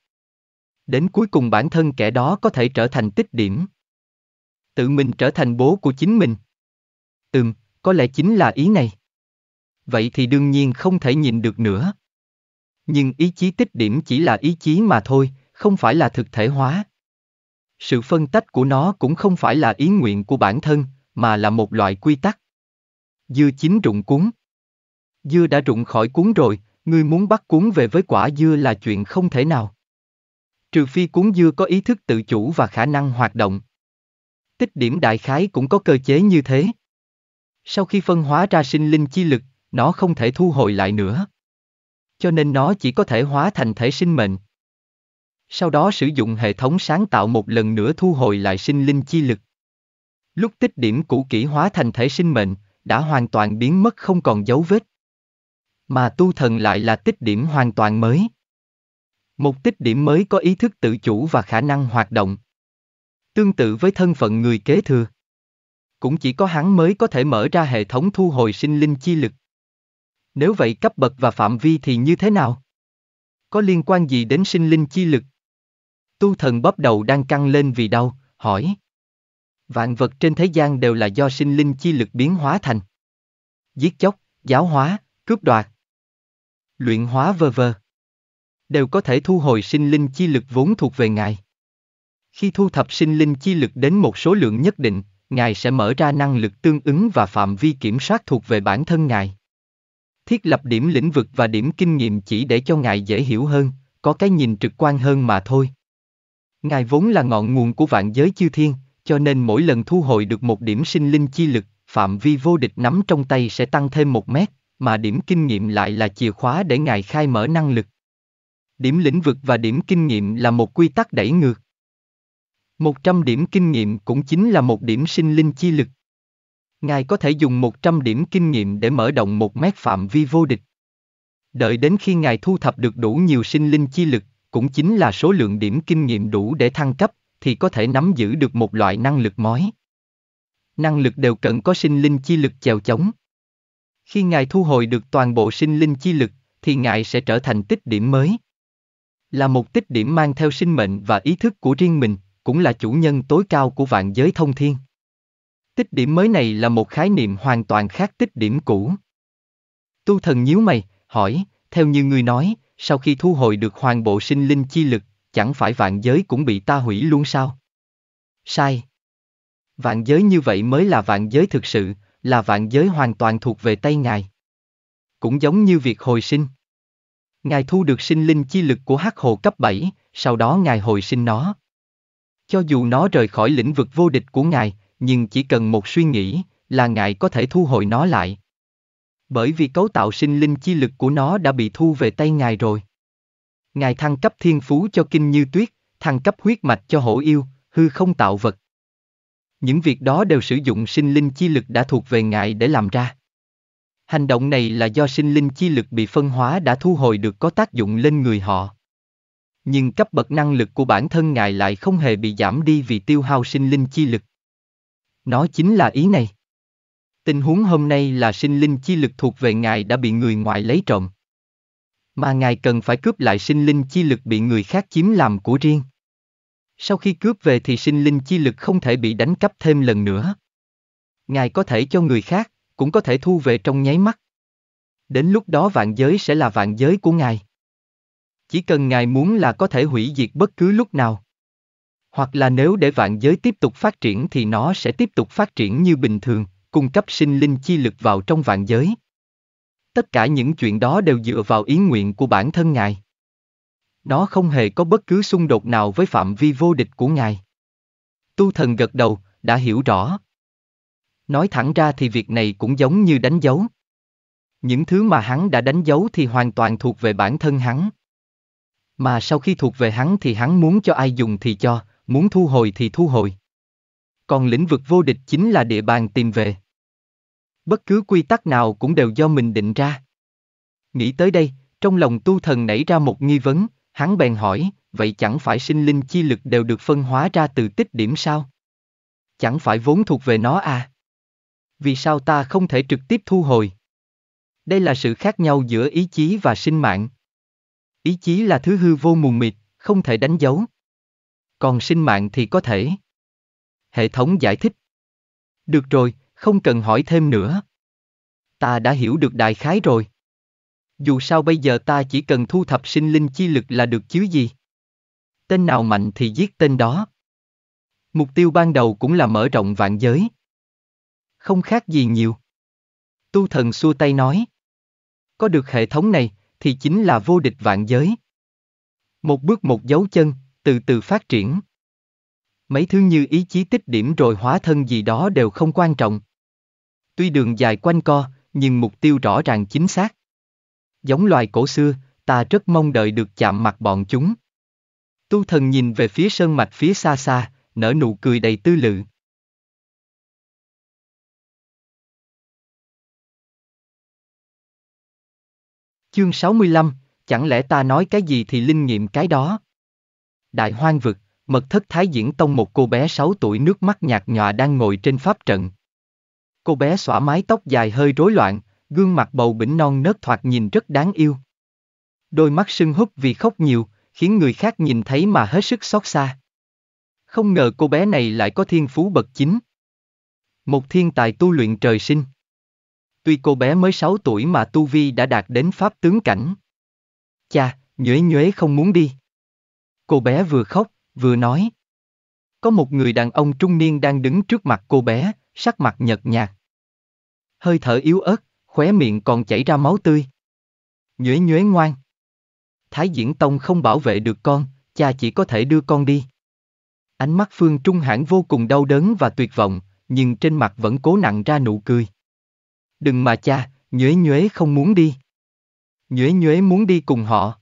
Đến cuối cùng bản thân kẻ đó có thể trở thành tích điểm. Tự mình trở thành bố của chính mình. Ừm, có lẽ chính là ý này. Vậy thì đương nhiên không thể nhìn được nữa. Nhưng ý chí tích điểm chỉ là ý chí mà thôi, không phải là thực thể hóa. Sự phân tách của nó cũng không phải là ý nguyện của bản thân, mà là một loại quy tắc. Dưa chín rụng cuốn. Dưa đã rụng khỏi cuốn rồi, ngươi muốn bắt cuốn về với quả dưa là chuyện không thể nào. Trừ phi cuốn dưa có ý thức tự chủ và khả năng hoạt động. Tích điểm đại khái cũng có cơ chế như thế. Sau khi phân hóa ra sinh linh chi lực, nó không thể thu hồi lại nữa. Cho nên nó chỉ có thể hóa thành thể sinh mệnh. Sau đó sử dụng hệ thống sáng tạo một lần nữa thu hồi lại sinh linh chi lực. Lúc tích điểm cũ kỹ hóa thành thể sinh mệnh, đã hoàn toàn biến mất không còn dấu vết. Mà tu thần lại là tích điểm hoàn toàn mới. Một tích điểm mới có ý thức tự chủ và khả năng hoạt động. Tương tự với thân phận người kế thừa. Cũng chỉ có hắn mới có thể mở ra hệ thống thu hồi sinh linh chi lực. Nếu vậy cấp bậc và phạm vi thì như thế nào? Có liên quan gì đến sinh linh chi lực? Tu thần bắp đầu đang căng lên vì đau, hỏi. Vạn vật trên thế gian đều là do sinh linh chi lực biến hóa thành. Giết chóc, giáo hóa, cướp đoạt. Luyện hóa vơ vơ. Đều có thể thu hồi sinh linh chi lực vốn thuộc về Ngài. Khi thu thập sinh linh chi lực đến một số lượng nhất định, Ngài sẽ mở ra năng lực tương ứng và phạm vi kiểm soát thuộc về bản thân Ngài. Thiết lập điểm lĩnh vực và điểm kinh nghiệm chỉ để cho Ngài dễ hiểu hơn, có cái nhìn trực quan hơn mà thôi. Ngài vốn là ngọn nguồn của vạn giới chư thiên, cho nên mỗi lần thu hồi được một điểm sinh linh chi lực, phạm vi vô địch nắm trong tay sẽ tăng thêm một mét, mà điểm kinh nghiệm lại là chìa khóa để ngài khai mở năng lực. Điểm lĩnh vực và điểm kinh nghiệm là một quy tắc đẩy ngược. 100 điểm kinh nghiệm cũng chính là một điểm sinh linh chi lực. Ngài có thể dùng 100 điểm kinh nghiệm để mở rộng một mét phạm vi vô địch. Đợi đến khi ngài thu thập được đủ nhiều sinh linh chi lực, cũng chính là số lượng điểm kinh nghiệm đủ để thăng cấp, thì có thể nắm giữ được một loại năng lực mới. Năng lực đều cần có sinh linh chi lực chèo chống. Khi ngài thu hồi được toàn bộ sinh linh chi lực, thì ngài sẽ trở thành tích điểm mới. Là một tích điểm mang theo sinh mệnh và ý thức của riêng mình, cũng là chủ nhân tối cao của vạn giới thông thiên. Tích điểm mới này là một khái niệm hoàn toàn khác tích điểm cũ. Tu thần nhíu mày, hỏi, theo như người nói, sau khi thu hồi được hoàn bộ sinh linh chi lực, chẳng phải vạn giới cũng bị ta hủy luôn sao? Sai. Vạn giới như vậy mới là vạn giới thực sự, là vạn giới hoàn toàn thuộc về tay ngài. Cũng giống như việc hồi sinh. Ngài thu được sinh linh chi lực của hắc hồ cấp 7, sau đó ngài hồi sinh nó. Cho dù nó rời khỏi lĩnh vực vô địch của ngài, nhưng chỉ cần một suy nghĩ là ngài có thể thu hồi nó lại. Bởi vì cấu tạo sinh linh chi lực của nó đã bị thu về tay ngài rồi. Ngài thăng cấp thiên phú cho kinh như tuyết, thăng cấp huyết mạch cho hổ yêu, hư không tạo vật. Những việc đó đều sử dụng sinh linh chi lực đã thuộc về ngài để làm ra. Hành động này là do sinh linh chi lực bị phân hóa đã thu hồi được có tác dụng lên người họ. Nhưng cấp bậc năng lực của bản thân ngài lại không hề bị giảm đi vì tiêu hao sinh linh chi lực. Nó chính là ý này. Tình huống hôm nay là sinh linh chi lực thuộc về ngài đã bị người ngoại lấy trộm. Mà ngài cần phải cướp lại sinh linh chi lực bị người khác chiếm làm của riêng. Sau khi cướp về thì sinh linh chi lực không thể bị đánh cắp thêm lần nữa. Ngài có thể cho người khác, cũng có thể thu về trong nháy mắt. Đến lúc đó vạn giới sẽ là vạn giới của ngài. Chỉ cần ngài muốn là có thể hủy diệt bất cứ lúc nào. Hoặc là nếu để vạn giới tiếp tục phát triển thì nó sẽ tiếp tục phát triển như bình thường, cung cấp sinh linh chi lực vào trong vạn giới. Tất cả những chuyện đó đều dựa vào ý nguyện của bản thân Ngài. Nó không hề có bất cứ xung đột nào với phạm vi vô địch của Ngài. Tu thần gật đầu, đã hiểu rõ. Nói thẳng ra thì việc này cũng giống như đánh dấu. Những thứ mà hắn đã đánh dấu thì hoàn toàn thuộc về bản thân hắn. Mà sau khi thuộc về hắn thì hắn muốn cho ai dùng thì cho, muốn thu hồi thì thu hồi. Còn lĩnh vực vô địch chính là địa bàn tìm về. Bất cứ quy tắc nào cũng đều do mình định ra. Nghĩ tới đây, trong lòng tu thần nảy ra một nghi vấn, hắn bèn hỏi, vậy chẳng phải sinh linh chi lực đều được phân hóa ra từ tích điểm sao? Chẳng phải vốn thuộc về nó à? Vì sao ta không thể trực tiếp thu hồi? Đây là sự khác nhau giữa ý chí và sinh mạng. Ý chí là thứ hư vô mù mịt, không thể đánh dấu. Còn sinh mạng thì có thể. Hệ thống giải thích. Được rồi, không cần hỏi thêm nữa. Ta đã hiểu được đại khái rồi. Dù sao bây giờ ta chỉ cần thu thập sinh linh chi lực là được chứ gì. Tên nào mạnh thì giết tên đó. Mục tiêu ban đầu cũng là mở rộng vạn giới. Không khác gì nhiều. Tu thần xua tay nói. Có được hệ thống này thì chính là vô địch vạn giới. Một bước một dấu chân, từ từ phát triển. Mấy thứ như ý chí tích điểm rồi hóa thân gì đó đều không quan trọng. Tuy đường dài quanh co, nhưng mục tiêu rõ ràng chính xác. Giống loài cổ xưa, ta rất mong đợi được chạm mặt bọn chúng. Tu thần nhìn về phía sơn mạch phía xa xa, nở nụ cười đầy tư lự. Chương 65, chẳng lẽ ta nói cái gì thì linh nghiệm cái đó? Đại hoang vực, mật thất thái diễn tông một cô bé 6 tuổi nước mắt nhạt nhòa đang ngồi trên pháp trận. Cô bé xõa mái tóc dài hơi rối loạn, gương mặt bầu bỉnh non nớt thoạt nhìn rất đáng yêu. Đôi mắt sưng húp vì khóc nhiều, khiến người khác nhìn thấy mà hết sức xót xa. Không ngờ cô bé này lại có thiên phú bậc chính. Một thiên tài tu luyện trời sinh. Tuy cô bé mới 6 tuổi mà Tu Vi đã đạt đến pháp tướng cảnh. Cha, nhuế nhuế không muốn đi. Cô bé vừa khóc, vừa nói. Có một người đàn ông trung niên đang đứng trước mặt cô bé, sắc mặt nhợt nhạt. Hơi thở yếu ớt, khóe miệng còn chảy ra máu tươi. Nhuế nhuế ngoan. Thái Diễn Tông không bảo vệ được con, cha chỉ có thể đưa con đi. Ánh mắt Phương Trung Hãn vô cùng đau đớn và tuyệt vọng, nhưng trên mặt vẫn cố nặng ra nụ cười. Đừng mà cha, nhuế nhuế không muốn đi. Nhuế nhuế muốn đi cùng họ.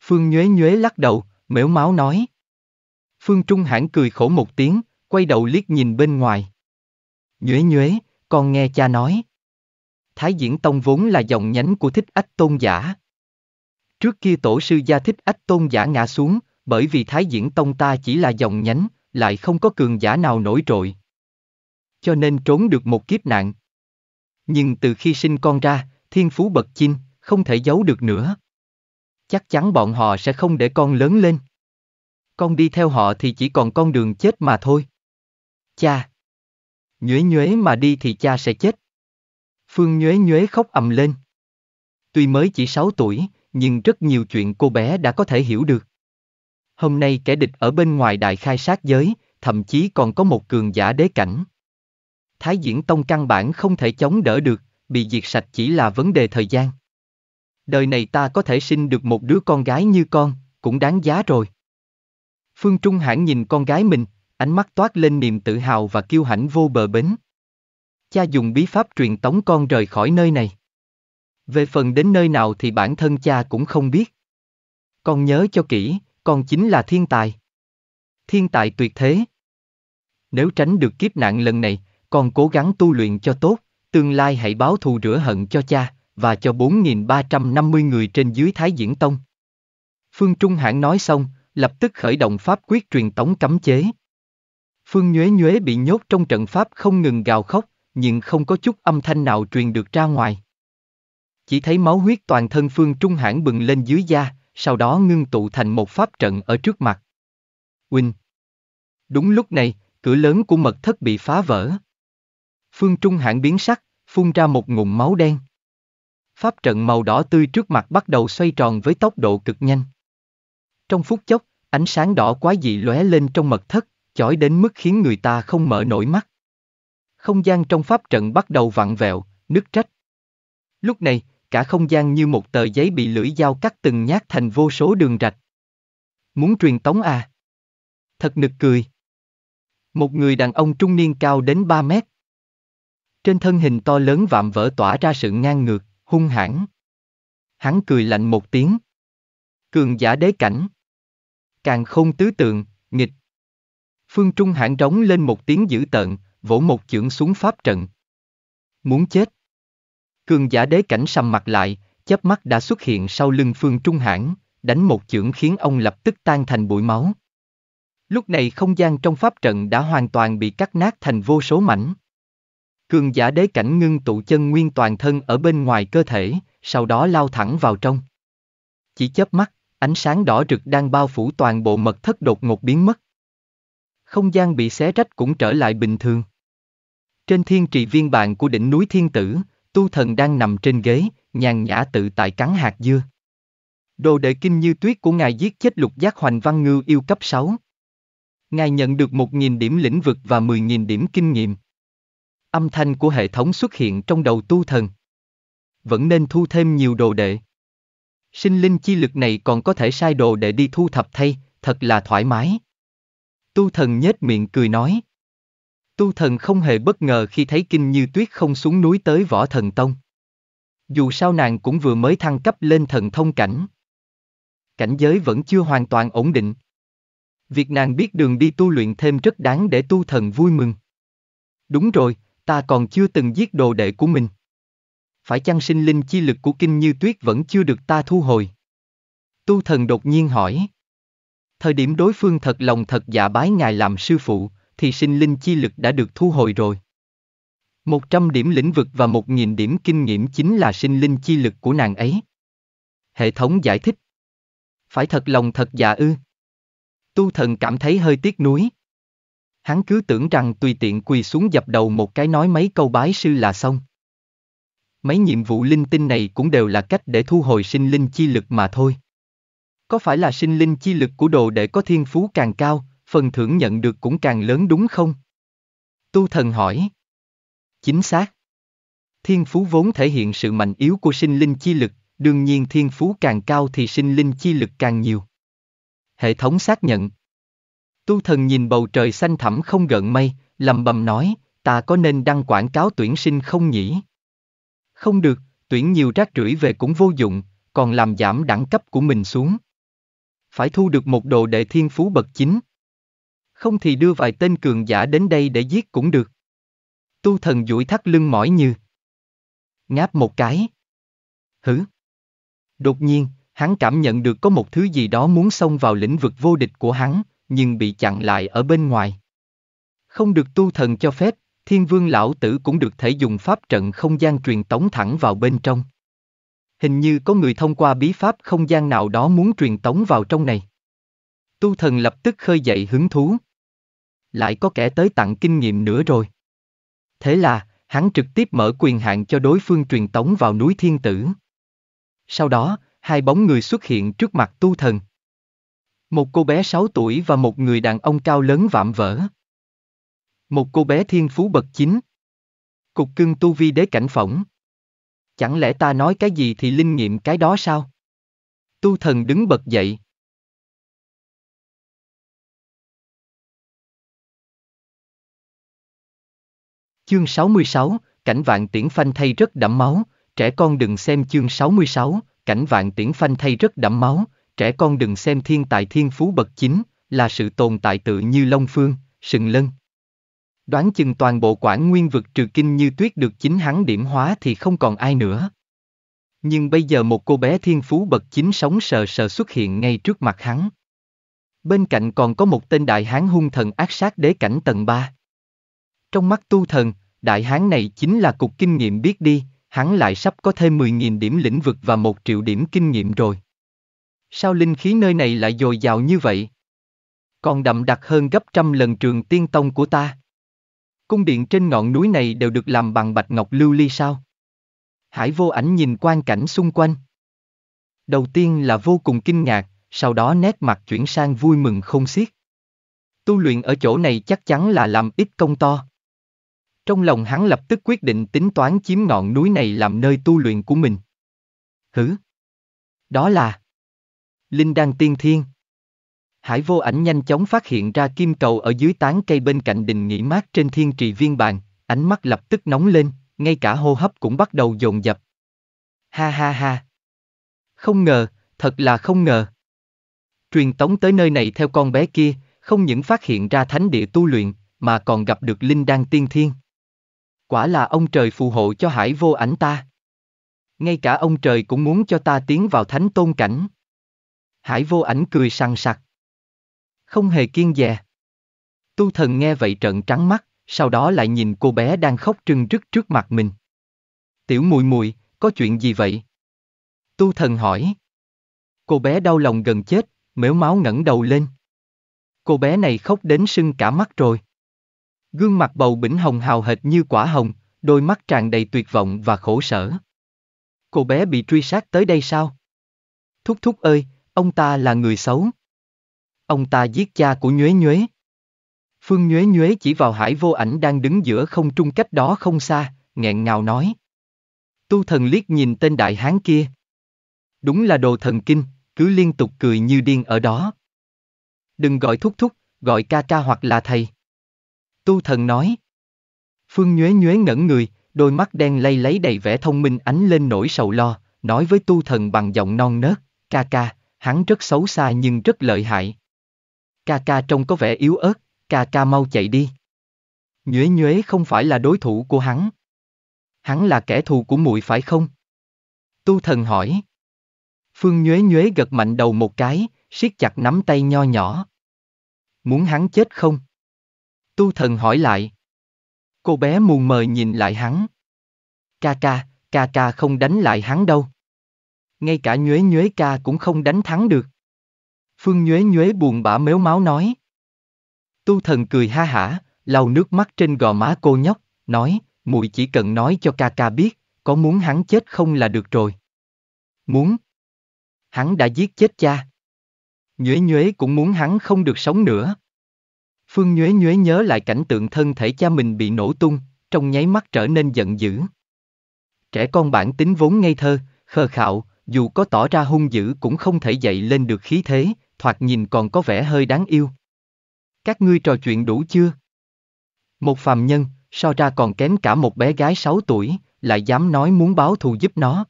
Phương nhuế nhuế lắc đầu, mếu máu nói. Phương Trung Hãn cười khổ một tiếng, quay đầu liếc nhìn bên ngoài. Nhuế nhuế, con nghe cha nói. Thái Diễn Tông vốn là dòng nhánh của thích ách tôn giả. Trước kia tổ sư gia thích ách tôn giả ngã xuống, bởi vì Thái Diễn Tông ta chỉ là dòng nhánh, lại không có cường giả nào nổi trội. Cho nên trốn được một kiếp nạn. Nhưng từ khi sinh con ra, thiên phú bậc chinh, không thể giấu được nữa. Chắc chắn bọn họ sẽ không để con lớn lên. Con đi theo họ thì chỉ còn con đường chết mà thôi. Cha! nhuế nhuế mà đi thì cha sẽ chết. Phương nhuế nhuế khóc ầm lên. Tuy mới chỉ 6 tuổi, nhưng rất nhiều chuyện cô bé đã có thể hiểu được. Hôm nay kẻ địch ở bên ngoài đại khai sát giới, thậm chí còn có một cường giả đế cảnh. Thái Diễn Tông căn bản không thể chống đỡ được, bị diệt sạch chỉ là vấn đề thời gian. Đời này ta có thể sinh được một đứa con gái như con, cũng đáng giá rồi. Phương Trung Hãn nhìn con gái mình, ánh mắt toát lên niềm tự hào và kiêu hãnh vô bờ bến. Cha dùng bí pháp truyền tống con rời khỏi nơi này. Về phần đến nơi nào thì bản thân cha cũng không biết. Con nhớ cho kỹ, con chính là thiên tài. Thiên tài tuyệt thế. Nếu tránh được kiếp nạn lần này, con cố gắng tu luyện cho tốt, tương lai hãy báo thù rửa hận cho cha, và cho 4.350 người trên dưới Thái Diễn Tông. Phương Trung Hãn nói xong, lập tức khởi động pháp quyết truyền tống cấm chế. Phương Nhuế Nhuế bị nhốt trong trận pháp không ngừng gào khóc, nhưng không có chút âm thanh nào truyền được ra ngoài. Chỉ thấy máu huyết toàn thân Phương Trung Hãn bừng lên dưới da, sau đó ngưng tụ thành một pháp trận ở trước mặt. Huynh! Đúng lúc này, cửa lớn của mật thất bị phá vỡ. Phương Trung Hãn biến sắc, phun ra một ngụm máu đen. Pháp trận màu đỏ tươi trước mặt bắt đầu xoay tròn với tốc độ cực nhanh. Trong phút chốc, ánh sáng đỏ quá dị lóe lên trong mật thất, chói đến mức khiến người ta không mở nổi mắt. Không gian trong pháp trận bắt đầu vặn vẹo, nứt trách. Lúc này, cả không gian như một tờ giấy bị lưỡi dao cắt từng nhát thành vô số đường rạch. Muốn truyền tống à? Thật nực cười. Một người đàn ông trung niên cao đến 3 mét. Trên thân hình to lớn vạm vỡ tỏa ra sự ngang ngược, hung hãn. Hắn cười lạnh một tiếng. Cường giả đế cảnh. Càng không tứ tượng, nghịch. Phương Trung Hãn rống lên một tiếng dữ tợn, vỗ một chưởng xuống pháp trận. Muốn chết. Cường giả đế cảnh sầm mặt lại, chớp mắt đã xuất hiện sau lưng Phương Trung Hãn, đánh một chưởng khiến ông lập tức tan thành bụi máu. Lúc này không gian trong pháp trận đã hoàn toàn bị cắt nát thành vô số mảnh. Cường giả đế cảnh ngưng tụ chân nguyên toàn thân ở bên ngoài cơ thể, sau đó lao thẳng vào trong. Chỉ chớp mắt, ánh sáng đỏ rực đang bao phủ toàn bộ mật thất đột ngột biến mất không gian bị xé rách cũng trở lại bình thường. Trên thiên trì viên bàn của đỉnh núi thiên tử, tu thần đang nằm trên ghế, nhàn nhã tự tại cắn hạt dưa. Đồ đệ kinh như tuyết của ngài giết chết lục giác hoành văn ngư yêu cấp 6. Ngài nhận được 1.000 điểm lĩnh vực và 10.000 điểm kinh nghiệm. Âm thanh của hệ thống xuất hiện trong đầu tu thần. Vẫn nên thu thêm nhiều đồ đệ. Sinh linh chi lực này còn có thể sai đồ đệ đi thu thập thay, thật là thoải mái. Tu thần nhếch miệng cười nói. Tu thần không hề bất ngờ khi thấy kinh như tuyết không xuống núi tới võ thần tông. Dù sao nàng cũng vừa mới thăng cấp lên thần thông cảnh. Cảnh giới vẫn chưa hoàn toàn ổn định. Việc nàng biết đường đi tu luyện thêm rất đáng để tu thần vui mừng. Đúng rồi, ta còn chưa từng giết đồ đệ của mình. Phải chăng sinh linh chi lực của kinh như tuyết vẫn chưa được ta thu hồi? Tu thần đột nhiên hỏi. Thời điểm đối phương thật lòng thật dạ bái ngài làm sư phụ, thì sinh linh chi lực đã được thu hồi rồi. 100 điểm lĩnh vực và 1.000 điểm kinh nghiệm chính là sinh linh chi lực của nàng ấy. Hệ thống giải thích. Phải thật lòng thật dạ ư. Tu thần cảm thấy hơi tiếc nuối. Hắn cứ tưởng rằng tùy tiện quỳ xuống dập đầu một cái nói mấy câu bái sư là xong. Mấy nhiệm vụ linh tinh này cũng đều là cách để thu hồi sinh linh chi lực mà thôi. Có phải là sinh linh chi lực của đồ để có thiên phú càng cao, phần thưởng nhận được cũng càng lớn đúng không? Tu thần hỏi. Chính xác. Thiên phú vốn thể hiện sự mạnh yếu của sinh linh chi lực, đương nhiên thiên phú càng cao thì sinh linh chi lực càng nhiều. Hệ thống xác nhận. Tu thần nhìn bầu trời xanh thẳm không gợn mây, lầm bầm nói, ta có nên đăng quảng cáo tuyển sinh không nhỉ? Không được, tuyển nhiều rác rưởi về cũng vô dụng, còn làm giảm đẳng cấp của mình xuống phải thu được một đồ đệ thiên phú bậc chính. Không thì đưa vài tên cường giả đến đây để giết cũng được. Tu thần duỗi thắt lưng mỏi như. Ngáp một cái. Hử. Đột nhiên, hắn cảm nhận được có một thứ gì đó muốn xông vào lĩnh vực vô địch của hắn, nhưng bị chặn lại ở bên ngoài. Không được tu thần cho phép, thiên vương lão tử cũng được thể dùng pháp trận không gian truyền tống thẳng vào bên trong hình như có người thông qua bí pháp không gian nào đó muốn truyền tống vào trong này. Tu thần lập tức khơi dậy hứng thú. Lại có kẻ tới tặng kinh nghiệm nữa rồi. Thế là, hắn trực tiếp mở quyền hạn cho đối phương truyền tống vào núi thiên tử. Sau đó, hai bóng người xuất hiện trước mặt tu thần. Một cô bé 6 tuổi và một người đàn ông cao lớn vạm vỡ. Một cô bé thiên phú bậc chính. Cục cưng tu vi đế cảnh phỏng. Chẳng lẽ ta nói cái gì thì linh nghiệm cái đó sao? Tu thần đứng bật dậy. Chương 66, cảnh vạn tiễn phanh thay rất đẫm máu, trẻ con đừng xem chương 66, cảnh vạn tiễn phanh thay rất đẫm máu, trẻ con đừng xem thiên tài thiên phú bậc chính, là sự tồn tại tự như Long Phương, sừng lân. Đoán chừng toàn bộ quản nguyên vực trừ kinh như tuyết được chính hắn điểm hóa thì không còn ai nữa. Nhưng bây giờ một cô bé thiên phú bậc chính sống sờ sờ xuất hiện ngay trước mặt hắn. Bên cạnh còn có một tên đại hán hung thần ác sát đế cảnh tầng 3. Trong mắt tu thần, đại hán này chính là cục kinh nghiệm biết đi, hắn lại sắp có thêm 10.000 điểm lĩnh vực và 1 triệu điểm kinh nghiệm rồi. Sao linh khí nơi này lại dồi dào như vậy? Còn đậm đặc hơn gấp trăm lần trường tiên tông của ta. Cung điện trên ngọn núi này đều được làm bằng bạch ngọc lưu ly sao? Hải vô ảnh nhìn quan cảnh xung quanh. Đầu tiên là vô cùng kinh ngạc, sau đó nét mặt chuyển sang vui mừng không xiết. Tu luyện ở chỗ này chắc chắn là làm ít công to. Trong lòng hắn lập tức quyết định tính toán chiếm ngọn núi này làm nơi tu luyện của mình. Hử? Đó là Linh Đan Tiên Thiên. Hải vô ảnh nhanh chóng phát hiện ra kim cầu ở dưới tán cây bên cạnh đình nghỉ mát trên thiên trì viên bàn, ánh mắt lập tức nóng lên, ngay cả hô hấp cũng bắt đầu dồn dập. Ha ha ha. Không ngờ, thật là không ngờ. Truyền tống tới nơi này theo con bé kia, không những phát hiện ra thánh địa tu luyện, mà còn gặp được linh đan tiên thiên. Quả là ông trời phù hộ cho hải vô ảnh ta. Ngay cả ông trời cũng muốn cho ta tiến vào thánh tôn cảnh. Hải vô ảnh cười săn sặc không hề kiên dè. Tu thần nghe vậy trợn trắng mắt, sau đó lại nhìn cô bé đang khóc trưng rức trước mặt mình. Tiểu mùi mùi, có chuyện gì vậy? Tu thần hỏi. Cô bé đau lòng gần chết, mếu máu ngẩng đầu lên. Cô bé này khóc đến sưng cả mắt rồi. Gương mặt bầu bỉnh hồng hào hệt như quả hồng, đôi mắt tràn đầy tuyệt vọng và khổ sở. Cô bé bị truy sát tới đây sao? Thúc thúc ơi, ông ta là người xấu. Ông ta giết cha của Nhuế Nhuế. Phương Nhuế Nhuế chỉ vào hải vô ảnh đang đứng giữa không trung cách đó không xa, nghẹn ngào nói. Tu thần liếc nhìn tên đại hán kia. Đúng là đồ thần kinh, cứ liên tục cười như điên ở đó. Đừng gọi thúc thúc, gọi ca ca hoặc là thầy. Tu thần nói. Phương Nhuế Nhuế ngẩn người, đôi mắt đen lay lấy đầy vẻ thông minh ánh lên nỗi sầu lo, nói với tu thần bằng giọng non nớt, ca ca, hắn rất xấu xa nhưng rất lợi hại. Ca ca trông có vẻ yếu ớt, ca ca mau chạy đi. Nhuế Nhuế không phải là đối thủ của hắn. Hắn là kẻ thù của muội phải không? Tu thần hỏi. Phương Nhuế Nhuế gật mạnh đầu một cái, siết chặt nắm tay nho nhỏ. Muốn hắn chết không? Tu thần hỏi lại. Cô bé mù mờ nhìn lại hắn. Ca ca, ca ca không đánh lại hắn đâu. Ngay cả Nhuế Nhuế ca cũng không đánh thắng được. Phương Nhuế Nhuế buồn bã mếu máu nói. Tu thần cười ha hả, lau nước mắt trên gò má cô nhóc, nói, muội chỉ cần nói cho ca ca biết, có muốn hắn chết không là được rồi. Muốn. Hắn đã giết chết cha. Nhuế Nhuế cũng muốn hắn không được sống nữa. Phương Nhuế Nhuế nhớ lại cảnh tượng thân thể cha mình bị nổ tung, trong nháy mắt trở nên giận dữ. Trẻ con bản tính vốn ngây thơ, khờ khạo, dù có tỏ ra hung dữ cũng không thể dậy lên được khí thế, thoạt nhìn còn có vẻ hơi đáng yêu. Các ngươi trò chuyện đủ chưa? Một phàm nhân, so ra còn kém cả một bé gái 6 tuổi, lại dám nói muốn báo thù giúp nó.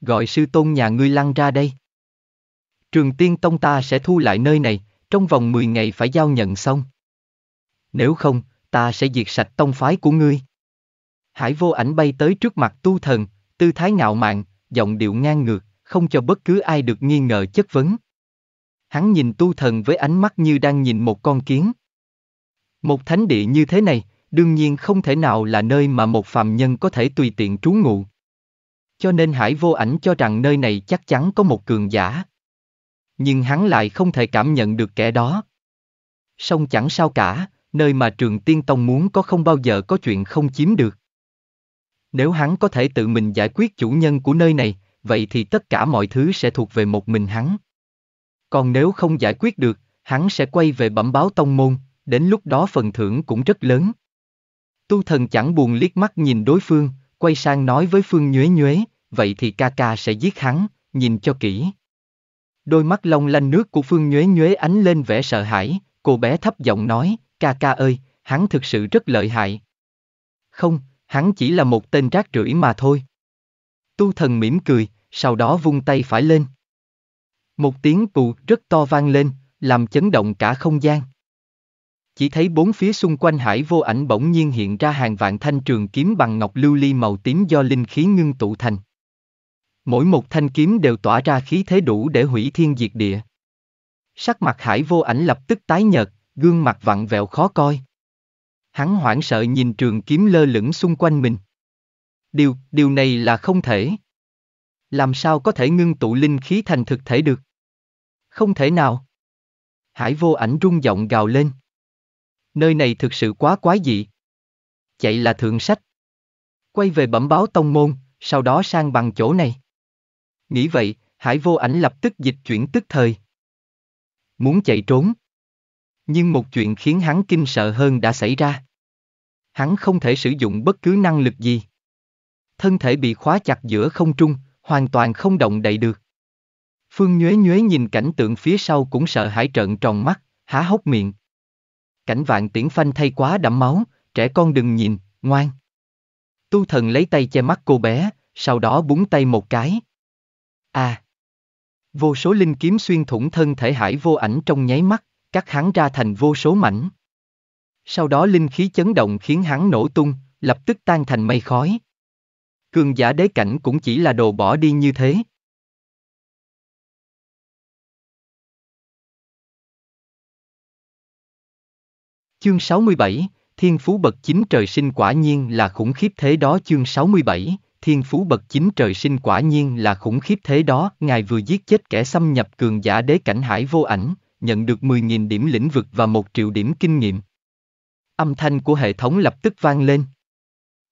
Gọi sư tôn nhà ngươi lăn ra đây. Trường tiên tông ta sẽ thu lại nơi này, trong vòng 10 ngày phải giao nhận xong. Nếu không, ta sẽ diệt sạch tông phái của ngươi. Hải vô ảnh bay tới trước mặt tu thần, tư thái ngạo mạn, giọng điệu ngang ngược, không cho bất cứ ai được nghi ngờ chất vấn. Hắn nhìn tu thần với ánh mắt như đang nhìn một con kiến. Một thánh địa như thế này, đương nhiên không thể nào là nơi mà một phàm nhân có thể tùy tiện trú ngụ. Cho nên Hải Vô Ảnh cho rằng nơi này chắc chắn có một cường giả. Nhưng hắn lại không thể cảm nhận được kẻ đó. Song chẳng sao cả, nơi mà trường tiên tông muốn có không bao giờ có chuyện không chiếm được. Nếu hắn có thể tự mình giải quyết chủ nhân của nơi này, vậy thì tất cả mọi thứ sẽ thuộc về một mình hắn. Còn nếu không giải quyết được, hắn sẽ quay về bẩm báo tông môn, đến lúc đó phần thưởng cũng rất lớn. Tu thần chẳng buồn liếc mắt nhìn đối phương, quay sang nói với Phương Nhuế Nhuế, vậy thì ca ca sẽ giết hắn, nhìn cho kỹ. Đôi mắt long lanh nước của Phương Nhuế Nhuế ánh lên vẻ sợ hãi, cô bé thấp giọng nói, ca ca ơi, hắn thực sự rất lợi hại. Không, hắn chỉ là một tên rác rưởi mà thôi. Tu thần mỉm cười, sau đó vung tay phải lên. Một tiếng cụ rất to vang lên, làm chấn động cả không gian. Chỉ thấy bốn phía xung quanh hải vô ảnh bỗng nhiên hiện ra hàng vạn thanh trường kiếm bằng ngọc lưu ly màu tím do linh khí ngưng tụ thành. Mỗi một thanh kiếm đều tỏa ra khí thế đủ để hủy thiên diệt địa. Sắc mặt hải vô ảnh lập tức tái nhợt, gương mặt vặn vẹo khó coi. Hắn hoảng sợ nhìn trường kiếm lơ lửng xung quanh mình. Điều, điều này là không thể. Làm sao có thể ngưng tụ linh khí thành thực thể được? Không thể nào. Hải vô ảnh rung giọng gào lên. Nơi này thực sự quá quái dị. Chạy là thượng sách. Quay về bẩm báo tông môn, sau đó sang bằng chỗ này. Nghĩ vậy, hải vô ảnh lập tức dịch chuyển tức thời. Muốn chạy trốn. Nhưng một chuyện khiến hắn kinh sợ hơn đã xảy ra. Hắn không thể sử dụng bất cứ năng lực gì. Thân thể bị khóa chặt giữa không trung, hoàn toàn không động đậy được. Phương Nhuế Nhuế nhìn cảnh tượng phía sau cũng sợ hãi trợn tròn mắt, há hốc miệng. Cảnh vạn tiễn phanh thay quá đẫm máu, trẻ con đừng nhìn, ngoan. Tu thần lấy tay che mắt cô bé, sau đó búng tay một cái. À! Vô số linh kiếm xuyên thủng thân thể hải vô ảnh trong nháy mắt, cắt hắn ra thành vô số mảnh. Sau đó linh khí chấn động khiến hắn nổ tung, lập tức tan thành mây khói. Cường giả đế cảnh cũng chỉ là đồ bỏ đi như thế, Chương 67, Thiên Phú Bậc Chính Trời Sinh quả nhiên là khủng khiếp thế đó chương 67, Thiên Phú Bậc Chính Trời Sinh quả nhiên là khủng khiếp thế đó, Ngài vừa giết chết kẻ xâm nhập cường giả đế cảnh hải vô ảnh, nhận được 10.000 điểm lĩnh vực và 1 triệu điểm kinh nghiệm. Âm thanh của hệ thống lập tức vang lên.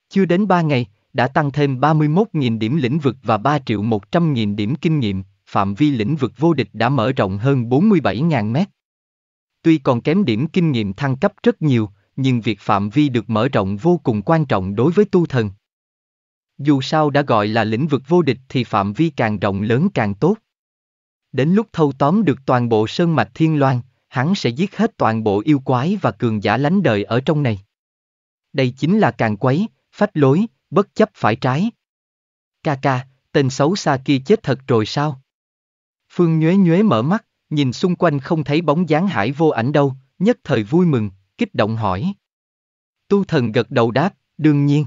Chưa đến 3 ngày, đã tăng thêm 31.000 điểm lĩnh vực và 3 triệu 100.000 điểm kinh nghiệm, phạm vi lĩnh vực vô địch đã mở rộng hơn 47.000 mét. Tuy còn kém điểm kinh nghiệm thăng cấp rất nhiều, nhưng việc phạm vi được mở rộng vô cùng quan trọng đối với tu thần. Dù sao đã gọi là lĩnh vực vô địch thì phạm vi càng rộng lớn càng tốt. Đến lúc thâu tóm được toàn bộ sơn mạch thiên loan, hắn sẽ giết hết toàn bộ yêu quái và cường giả lánh đời ở trong này. Đây chính là càng quấy, phách lối, bất chấp phải trái. Kaka, tên xấu xa kia chết thật rồi sao? Phương nhuế nhuế mở mắt, Nhìn xung quanh không thấy bóng dáng hải vô ảnh đâu, nhất thời vui mừng, kích động hỏi. Tu thần gật đầu đáp, đương nhiên.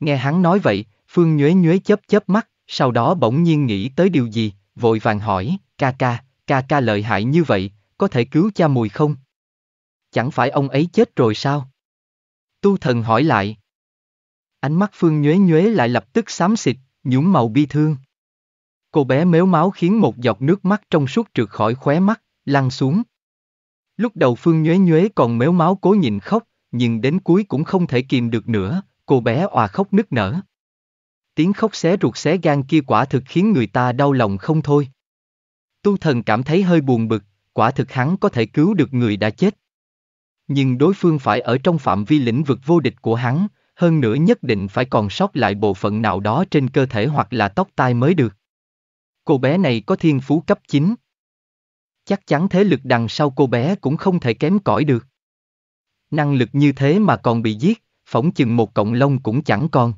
Nghe hắn nói vậy, Phương nhuế nhuế chớp chớp mắt, sau đó bỗng nhiên nghĩ tới điều gì, vội vàng hỏi, ca ca, ca ca lợi hại như vậy, có thể cứu cha mùi không? Chẳng phải ông ấy chết rồi sao? Tu thần hỏi lại. Ánh mắt Phương nhuế nhuế lại lập tức xám xịt, nhũng màu bi thương. Cô bé mếu máu khiến một giọt nước mắt trong suốt trượt khỏi khóe mắt, lăn xuống. Lúc đầu Phương Nhuế Nhuế còn mếu máu cố nhìn khóc, nhưng đến cuối cũng không thể kìm được nữa, cô bé òa khóc nức nở. Tiếng khóc xé ruột xé gan kia quả thực khiến người ta đau lòng không thôi. Tu thần cảm thấy hơi buồn bực, quả thực hắn có thể cứu được người đã chết. Nhưng đối phương phải ở trong phạm vi lĩnh vực vô địch của hắn, hơn nữa nhất định phải còn sót lại bộ phận nào đó trên cơ thể hoặc là tóc tai mới được. Cô bé này có thiên phú cấp 9. Chắc chắn thế lực đằng sau cô bé cũng không thể kém cỏi được. Năng lực như thế mà còn bị giết, phỏng chừng một cộng lông cũng chẳng còn.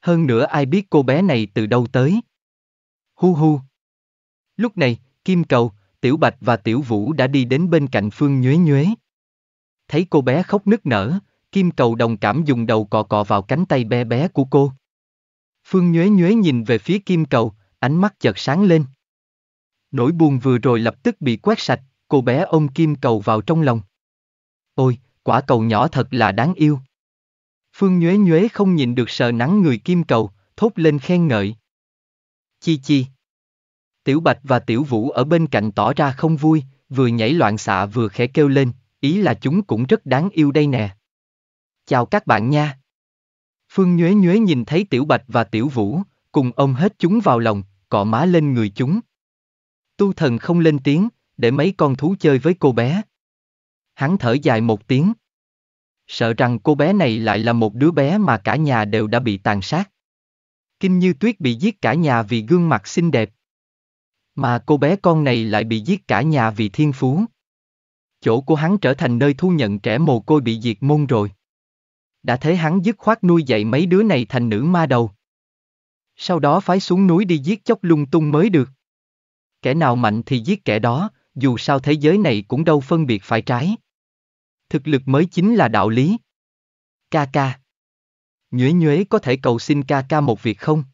Hơn nữa ai biết cô bé này từ đâu tới. Hu hu. Lúc này, Kim Cầu, Tiểu Bạch và Tiểu Vũ đã đi đến bên cạnh Phương Nhuế Nhuế. Thấy cô bé khóc nức nở, Kim Cầu đồng cảm dùng đầu cọ cọ vào cánh tay bé bé của cô. Phương Nhuế Nhuế nhìn về phía Kim Cầu, ánh mắt chợt sáng lên. Nỗi buồn vừa rồi lập tức bị quét sạch, cô bé ôm kim cầu vào trong lòng. Ôi, quả cầu nhỏ thật là đáng yêu. Phương Nhuế Nhuế không nhìn được sờ nắng người kim cầu, thốt lên khen ngợi. Chi chi. Tiểu Bạch và Tiểu Vũ ở bên cạnh tỏ ra không vui, vừa nhảy loạn xạ vừa khẽ kêu lên, ý là chúng cũng rất đáng yêu đây nè. Chào các bạn nha. Phương Nhuế Nhuế nhìn thấy Tiểu Bạch và Tiểu Vũ, cùng ôm hết chúng vào lòng, cọ má lên người chúng. Tu thần không lên tiếng, để mấy con thú chơi với cô bé. Hắn thở dài một tiếng. Sợ rằng cô bé này lại là một đứa bé mà cả nhà đều đã bị tàn sát. Kinh Như Tuyết bị giết cả nhà vì gương mặt xinh đẹp. Mà cô bé con này lại bị giết cả nhà vì thiên phú. Chỗ của hắn trở thành nơi thu nhận trẻ mồ côi bị diệt môn rồi. Đã thấy hắn dứt khoát nuôi dạy mấy đứa này thành nữ ma đầu sau đó phái xuống núi đi giết chóc lung tung mới được. Kẻ nào mạnh thì giết kẻ đó, dù sao thế giới này cũng đâu phân biệt phải trái. Thực lực mới chính là đạo lý. Ca ca. Nhuế nhuế có thể cầu xin ca ca một việc không?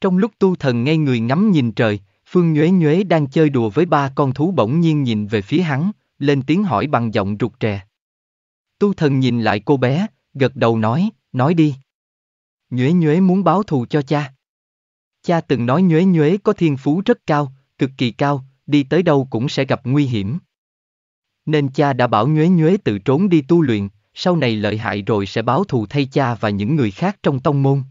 Trong lúc tu thần ngay người ngắm nhìn trời, Phương Nhuế Nhuế đang chơi đùa với ba con thú bỗng nhiên nhìn về phía hắn, lên tiếng hỏi bằng giọng rụt rè. Tu thần nhìn lại cô bé, gật đầu nói, nói đi. Nhuế Nhuế muốn báo thù cho cha. Cha từng nói Nhuế Nhuế có thiên phú rất cao, cực kỳ cao, đi tới đâu cũng sẽ gặp nguy hiểm. Nên cha đã bảo Nhuế Nhuế tự trốn đi tu luyện, sau này lợi hại rồi sẽ báo thù thay cha và những người khác trong tông môn.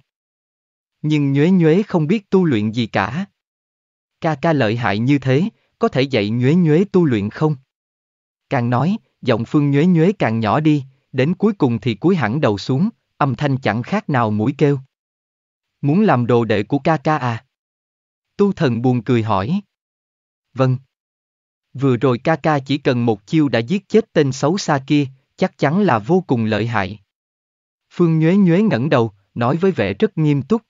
Nhưng Nhuế Nhuế không biết tu luyện gì cả. Ca ca lợi hại như thế, có thể dạy Nhuế Nhuế tu luyện không? Càng nói, giọng Phương Nhuế Nhuế càng nhỏ đi, đến cuối cùng thì cúi hẳn đầu xuống, âm thanh chẳng khác nào mũi kêu. Muốn làm đồ đệ của ca ca à? Tu thần buồn cười hỏi. Vâng. Vừa rồi ca ca chỉ cần một chiêu đã giết chết tên xấu xa kia, chắc chắn là vô cùng lợi hại. Phương Nhuế Nhuế ngẩng đầu, nói với vẻ rất nghiêm túc.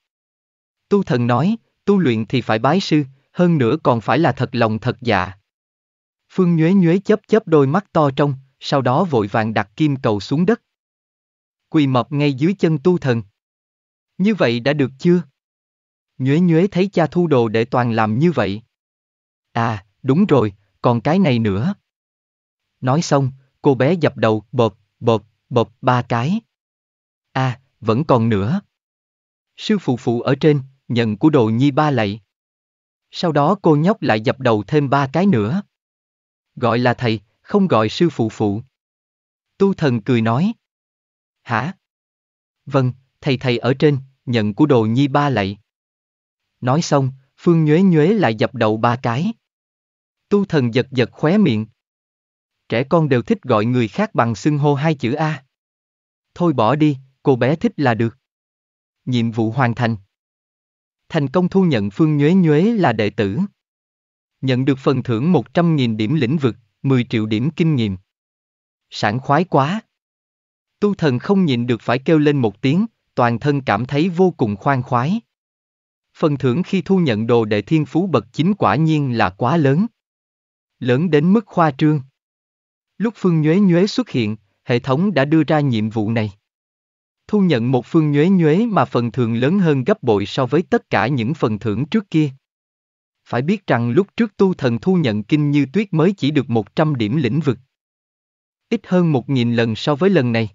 Tu thần nói, tu luyện thì phải bái sư, hơn nữa còn phải là thật lòng thật dạ. Phương Nhuế Nhuế chớp chớp đôi mắt to trong, sau đó vội vàng đặt kim cầu xuống đất quỳ mọp ngay dưới chân tu thần. Như vậy đã được chưa? Nhuế nhuế thấy cha thu đồ để toàn làm như vậy. À, đúng rồi, còn cái này nữa. Nói xong, cô bé dập đầu bộp, bộp, bộp ba cái. À, vẫn còn nữa. Sư phụ phụ ở trên, nhận của đồ nhi ba lạy. Sau đó cô nhóc lại dập đầu thêm ba cái nữa. Gọi là thầy, không gọi sư phụ phụ. Tu thần cười nói hả? Vâng, thầy thầy ở trên, nhận của đồ nhi ba lạy. Nói xong, Phương Nhuế Nhuế lại dập đầu ba cái. Tu thần giật giật khóe miệng. Trẻ con đều thích gọi người khác bằng xưng hô hai chữ A. Thôi bỏ đi, cô bé thích là được. Nhiệm vụ hoàn thành. Thành công thu nhận Phương Nhuế Nhuế là đệ tử. Nhận được phần thưởng 100.000 điểm lĩnh vực, 10 triệu điểm kinh nghiệm. Sảng khoái quá! Tu thần không nhịn được phải kêu lên một tiếng, toàn thân cảm thấy vô cùng khoan khoái. Phần thưởng khi thu nhận đồ đệ thiên phú bậc chính quả nhiên là quá lớn. Lớn đến mức khoa trương. Lúc Phương Nhuế Nhuế xuất hiện, hệ thống đã đưa ra nhiệm vụ này. Thu nhận một Phương Nhuế Nhuế mà phần thưởng lớn hơn gấp bội so với tất cả những phần thưởng trước kia. Phải biết rằng lúc trước tu thần thu nhận kinh như tuyết mới chỉ được 100 điểm lĩnh vực. Ít hơn 1.000 lần so với lần này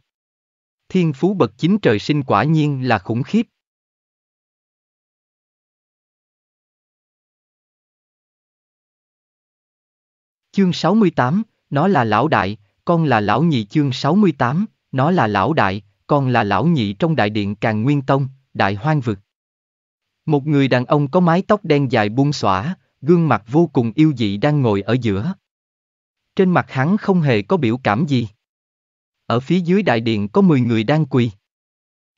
thiên phú bậc chính trời sinh quả nhiên là khủng khiếp. Chương 68, nó là lão đại, con là lão nhị chương 68, nó là lão đại, con là lão nhị trong đại điện càng nguyên tông, đại hoang vực. Một người đàn ông có mái tóc đen dài buông xõa, gương mặt vô cùng yêu dị đang ngồi ở giữa. Trên mặt hắn không hề có biểu cảm gì. Ở phía dưới đại điện có 10 người đang quỳ.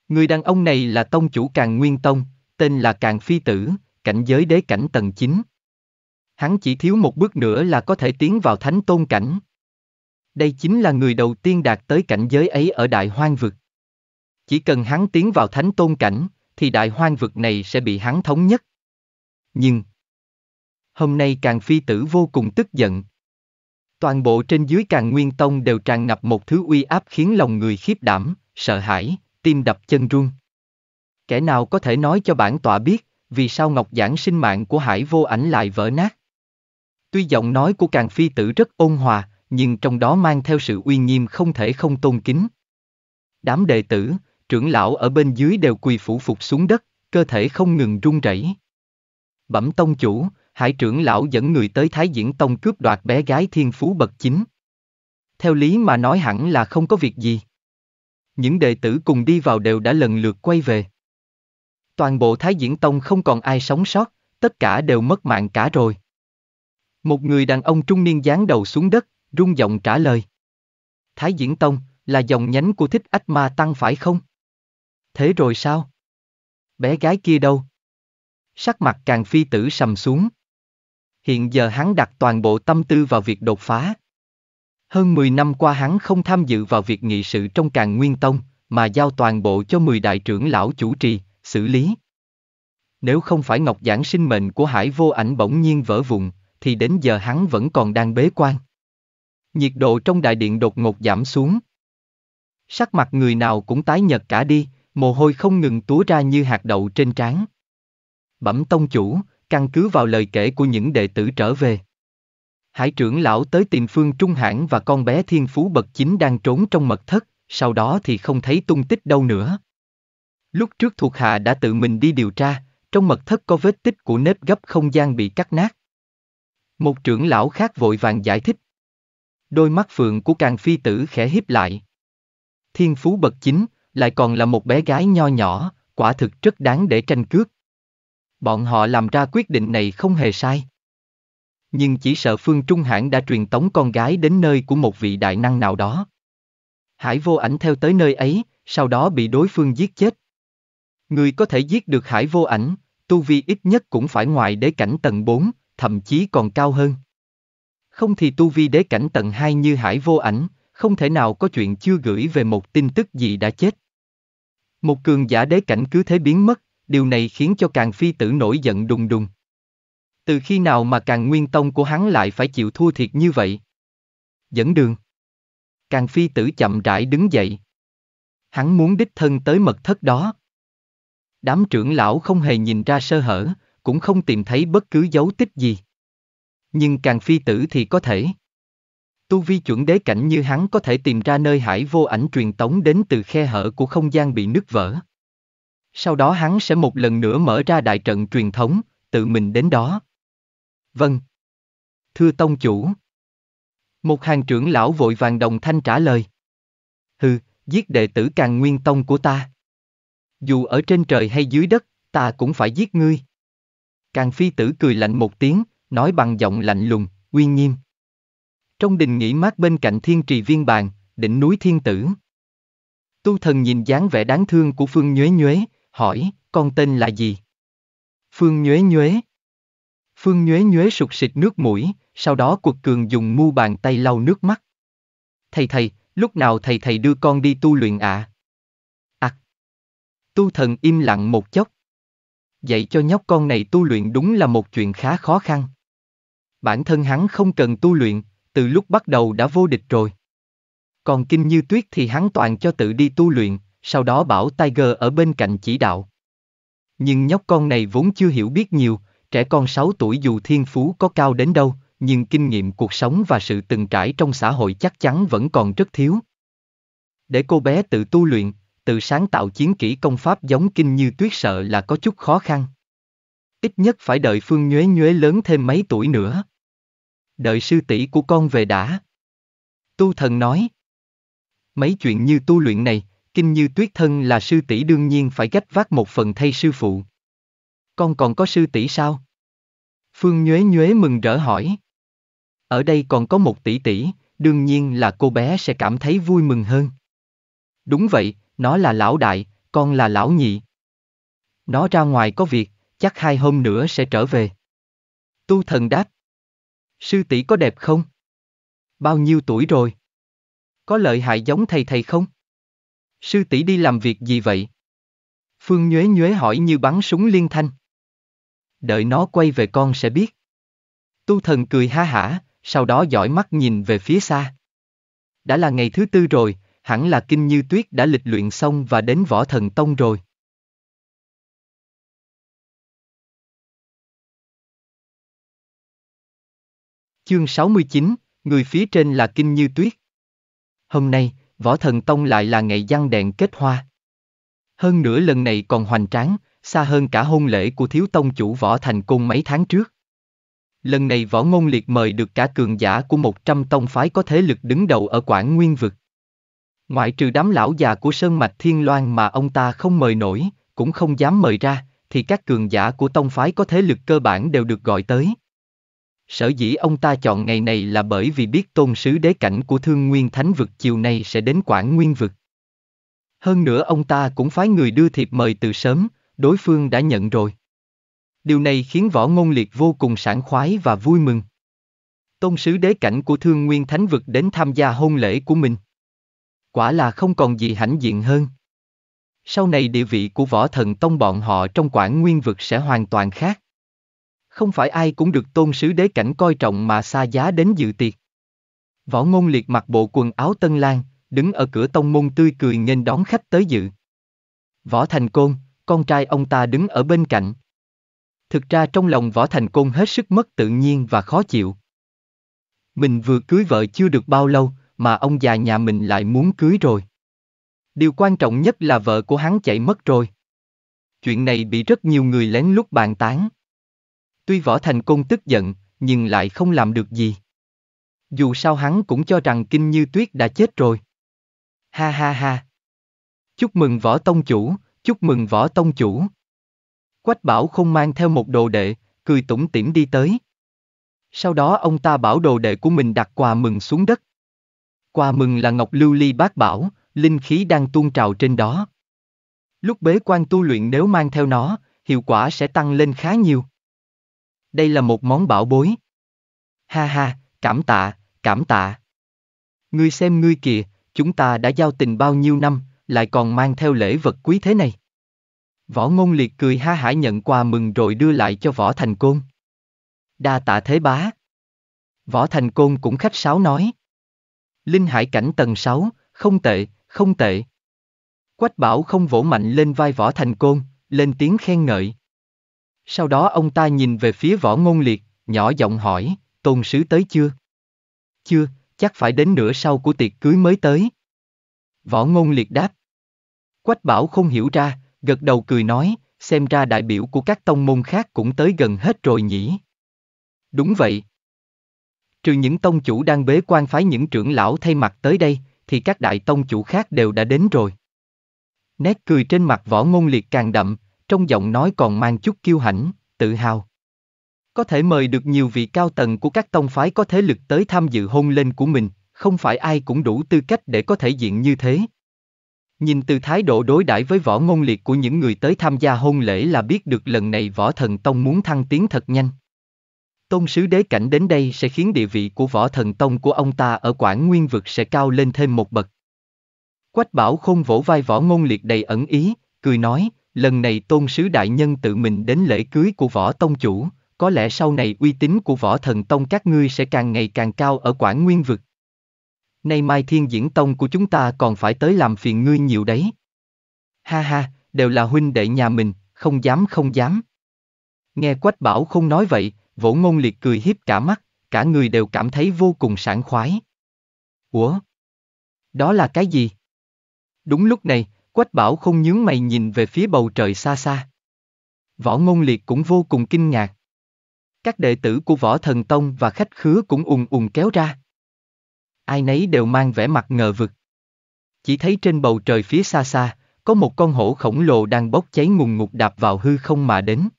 Người đàn ông này là tông chủ Càng Nguyên Tông, tên là Càng Phi Tử, cảnh giới đế cảnh tầng 9. Hắn chỉ thiếu một bước nữa là có thể tiến vào thánh tôn cảnh. Đây chính là người đầu tiên đạt tới cảnh giới ấy ở đại hoang vực. Chỉ cần hắn tiến vào thánh tôn cảnh, thì đại hoang vực này sẽ bị hắn thống nhất. Nhưng, hôm nay càng phi tử vô cùng tức giận. Toàn bộ trên dưới càng nguyên tông đều tràn ngập một thứ uy áp khiến lòng người khiếp đảm, sợ hãi, tim đập chân run. Kẻ nào có thể nói cho bản tọa biết, vì sao ngọc giảng sinh mạng của hải vô ảnh lại vỡ nát? Tuy giọng nói của càng phi tử rất ôn hòa, nhưng trong đó mang theo sự uy nghiêm không thể không tôn kính. Đám đệ tử, trưởng lão ở bên dưới đều quỳ phủ phục xuống đất, cơ thể không ngừng run rẩy. Bẩm tông chủ, hải trưởng lão dẫn người tới Thái Diễn Tông cướp đoạt bé gái thiên phú bậc chính. Theo lý mà nói hẳn là không có việc gì. Những đệ tử cùng đi vào đều đã lần lượt quay về. Toàn bộ Thái Diễn Tông không còn ai sống sót, tất cả đều mất mạng cả rồi. Một người đàn ông trung niên giáng đầu xuống đất, rung giọng trả lời. Thái Diễn Tông, là dòng nhánh của thích ách ma tăng phải không? Thế rồi sao? Bé gái kia đâu? Sắc mặt càng phi tử sầm xuống. Hiện giờ hắn đặt toàn bộ tâm tư vào việc đột phá. Hơn 10 năm qua hắn không tham dự vào việc nghị sự trong càng nguyên tông, mà giao toàn bộ cho 10 đại trưởng lão chủ trì, xử lý. Nếu không phải ngọc giảng sinh mệnh của hải vô ảnh bỗng nhiên vỡ vụn, thì đến giờ hắn vẫn còn đang bế quan. Nhiệt độ trong đại điện đột ngột giảm xuống. Sắc mặt người nào cũng tái nhợt cả đi, mồ hôi không ngừng túa ra như hạt đậu trên trán. Bẩm tông chủ, căn cứ vào lời kể của những đệ tử trở về. Hải trưởng lão tới tìm Phương Trung Hãn và con bé thiên phú bậc chính đang trốn trong mật thất, sau đó thì không thấy tung tích đâu nữa. Lúc trước thuộc hạ đã tự mình đi điều tra, trong mật thất có vết tích của nếp gấp không gian bị cắt nát. Một trưởng lão khác vội vàng giải thích. Đôi mắt phượng của càng phi tử khẽ híp lại. Thiên phú bậc chính, lại còn là một bé gái nho nhỏ, quả thực rất đáng để tranh cướp. Bọn họ làm ra quyết định này không hề sai. Nhưng chỉ sợ Phương Trung Hãn đã truyền tống con gái đến nơi của một vị đại năng nào đó. Hải vô ảnh theo tới nơi ấy, sau đó bị đối phương giết chết. Người có thể giết được hải vô ảnh, tu vi ít nhất cũng phải ngoại đế cảnh tầng 4, thậm chí còn cao hơn. Không thì tu vi đế cảnh tầng 2 như hải vô ảnh, không thể nào có chuyện chưa gửi về một tin tức gì đã chết. Một cường giả đế cảnh cứ thế biến mất, điều này khiến cho càng phi tử nổi giận đùng đùng. Từ khi nào mà càng nguyên tông của hắn lại phải chịu thua thiệt như vậy? Dẫn đường. Càng phi tử chậm rãi đứng dậy. Hắn muốn đích thân tới mật thất đó. Đám trưởng lão không hề nhìn ra sơ hở, cũng không tìm thấy bất cứ dấu tích gì. Nhưng càng phi tử thì có thể. Tu vi chuẩn đế cảnh như hắn có thể tìm ra nơi hải vô ảnh truyền tống đến từ khe hở của không gian bị nứt vỡ. Sau đó hắn sẽ một lần nữa mở ra đại trận truyền thống, tự mình đến đó. Vâng. Thưa Tông Chủ. Một hàng trưởng lão vội vàng đồng thanh trả lời. Hừ, giết đệ tử càng nguyên tông của ta. Dù ở trên trời hay dưới đất, ta cũng phải giết ngươi. Càng phi tử cười lạnh một tiếng, nói bằng giọng lạnh lùng, uy nghiêm. Trong đình nghỉ mát bên cạnh thiên trì viên bàn, đỉnh núi thiên tử. Tu thần nhìn dáng vẻ đáng thương của Phương Nhuế Nhuế, hỏi, con tên là gì? Phương Nhuế Nhuế. Phương Nhuế Nhuế sụt sịt nước mũi, sau đó cuộc cường dùng mu bàn tay lau nước mắt. Thầy thầy, lúc nào thầy thầy đưa con đi tu luyện ạ? À? Ặc. À. Tu thần im lặng một chốc. Dạy cho nhóc con này tu luyện đúng là một chuyện khá khó khăn. Bản thân hắn không cần tu luyện, từ lúc bắt đầu đã vô địch rồi. Còn kinh như tuyết thì hắn toàn cho tự đi tu luyện, sau đó bảo Tiger ở bên cạnh chỉ đạo. Nhưng nhóc con này vốn chưa hiểu biết nhiều, trẻ con 6 tuổi dù thiên phú có cao đến đâu, nhưng kinh nghiệm cuộc sống và sự từng trải trong xã hội chắc chắn vẫn còn rất thiếu. Để cô bé tự tu luyện, tự sáng tạo chiến kỹ công pháp giống kinh như tuyết sợ là có chút khó khăn. Ít nhất phải đợi Phương Nhuế Nhuế lớn thêm mấy tuổi nữa. Đợi sư tỷ của con về đã. Tu thần nói. Mấy chuyện như tu luyện này, kinh như tuyết thân là sư tỷ đương nhiên phải gách vác một phần thay sư phụ. Con còn có sư tỷ sao? Phương Nhuế Nhuế mừng rỡ hỏi. Ở đây còn có một tỷ tỷ, đương nhiên là cô bé sẽ cảm thấy vui mừng hơn. Đúng vậy, nó là lão đại, con là lão nhị. Nó ra ngoài có việc, chắc hai hôm nữa sẽ trở về. Tu thần đáp. Sư tỷ có đẹp không? Bao nhiêu tuổi rồi? Có lợi hại giống thầy thầy không? Sư tỷ đi làm việc gì vậy? Phương Nhuế Nhuế hỏi như bắn súng liên thanh. Đợi nó quay về con sẽ biết. Tu thần cười ha hả, sau đó dõi mắt nhìn về phía xa. Đã là ngày thứ tư rồi, hẳn là Kinh Như Tuyết đã lịch luyện xong và đến Võ Thần Tông rồi. Chương 69, người phía trên là Kinh Như Tuyết. Hôm nay, Võ Thần Tông lại là ngày giăng đèn kết hoa. Hơn nữa lần này còn hoành tráng, xa hơn cả hôn lễ của thiếu tông chủ Võ Thành Cung mấy tháng trước. Lần này Võ Ngôn Liệt mời được cả cường giả của một trăm tông phái có thế lực đứng đầu ở Quảng Nguyên Vực. Ngoại trừ đám lão già của Sơn Mạch Thiên Loan mà ông ta không mời nổi, cũng không dám mời ra, thì các cường giả của tông phái có thế lực cơ bản đều được gọi tới. Sở dĩ ông ta chọn ngày này là bởi vì biết tôn sứ đế cảnh của thương nguyên thánh vực chiều nay sẽ đến quảng nguyên vực. Hơn nữa ông ta cũng phái người đưa thiệp mời từ sớm, đối phương đã nhận rồi. Điều này khiến võ ngôn liệt vô cùng sảng khoái và vui mừng. Tôn sứ đế cảnh của thương nguyên thánh vực đến tham gia hôn lễ của mình. Quả là không còn gì hãnh diện hơn. Sau này địa vị của võ thần tông bọn họ trong quảng nguyên vực sẽ hoàn toàn khác không phải ai cũng được tôn sứ đế cảnh coi trọng mà xa giá đến dự tiệc. Võ ngôn liệt mặc bộ quần áo tân lang, đứng ở cửa tông môn tươi cười nghênh đón khách tới dự. Võ Thành Côn, con trai ông ta đứng ở bên cạnh. Thực ra trong lòng Võ Thành Côn hết sức mất tự nhiên và khó chịu. Mình vừa cưới vợ chưa được bao lâu, mà ông già nhà mình lại muốn cưới rồi. Điều quan trọng nhất là vợ của hắn chạy mất rồi. Chuyện này bị rất nhiều người lén lút bàn tán. Tuy Võ Thành Công tức giận, nhưng lại không làm được gì. Dù sao hắn cũng cho rằng Kinh Như Tuyết đã chết rồi. Ha ha ha. Chúc mừng Võ Tông Chủ, chúc mừng Võ Tông Chủ. Quách bảo không mang theo một đồ đệ, cười tủm tỉm đi tới. Sau đó ông ta bảo đồ đệ của mình đặt quà mừng xuống đất. Quà mừng là ngọc lưu ly bát bảo, linh khí đang tuôn trào trên đó. Lúc bế quan tu luyện nếu mang theo nó, hiệu quả sẽ tăng lên khá nhiều đây là một món bảo bối. Ha ha, cảm tạ, cảm tạ. Ngươi xem ngươi kìa, chúng ta đã giao tình bao nhiêu năm, lại còn mang theo lễ vật quý thế này. Võ ngôn liệt cười ha hả nhận quà mừng rồi đưa lại cho võ thành côn. Đa tạ thế bá. Võ thành côn cũng khách sáo nói. Linh hải cảnh tầng 6, không tệ, không tệ. Quách bảo không vỗ mạnh lên vai võ thành côn, lên tiếng khen ngợi. Sau đó ông ta nhìn về phía võ ngôn liệt, nhỏ giọng hỏi, tôn sứ tới chưa? Chưa, chắc phải đến nửa sau của tiệc cưới mới tới. Võ ngôn liệt đáp. Quách bảo không hiểu ra, gật đầu cười nói, xem ra đại biểu của các tông môn khác cũng tới gần hết rồi nhỉ. Đúng vậy. Trừ những tông chủ đang bế quan phái những trưởng lão thay mặt tới đây, thì các đại tông chủ khác đều đã đến rồi. Nét cười trên mặt võ ngôn liệt càng đậm, trong giọng nói còn mang chút kiêu hãnh, tự hào. Có thể mời được nhiều vị cao tầng của các tông phái có thế lực tới tham dự hôn lên của mình, không phải ai cũng đủ tư cách để có thể diện như thế. Nhìn từ thái độ đối đãi với võ ngôn liệt của những người tới tham gia hôn lễ là biết được lần này võ thần tông muốn thăng tiến thật nhanh. Tôn sứ đế cảnh đến đây sẽ khiến địa vị của võ thần tông của ông ta ở quảng nguyên vực sẽ cao lên thêm một bậc. Quách bảo không vỗ vai võ ngôn liệt đầy ẩn ý, cười nói, lần này tôn sứ đại nhân tự mình đến lễ cưới của võ tông chủ, có lẽ sau này uy tín của võ thần tông các ngươi sẽ càng ngày càng cao ở quảng nguyên vực. Nay mai thiên diễn tông của chúng ta còn phải tới làm phiền ngươi nhiều đấy. Ha ha, đều là huynh đệ nhà mình, không dám không dám. Nghe quách bảo không nói vậy, vỗ ngôn liệt cười hiếp cả mắt, cả người đều cảm thấy vô cùng sảng khoái. Ủa? Đó là cái gì? Đúng lúc này, Quách bảo không nhướng mày nhìn về phía bầu trời xa xa. Võ ngôn liệt cũng vô cùng kinh ngạc. Các đệ tử của Võ Thần Tông và khách khứa cũng ùn ùn kéo ra. Ai nấy đều mang vẻ mặt ngờ vực. Chỉ thấy trên bầu trời phía xa xa, có một con hổ khổng lồ đang bốc cháy ngùng ngục đạp vào hư không mà đến.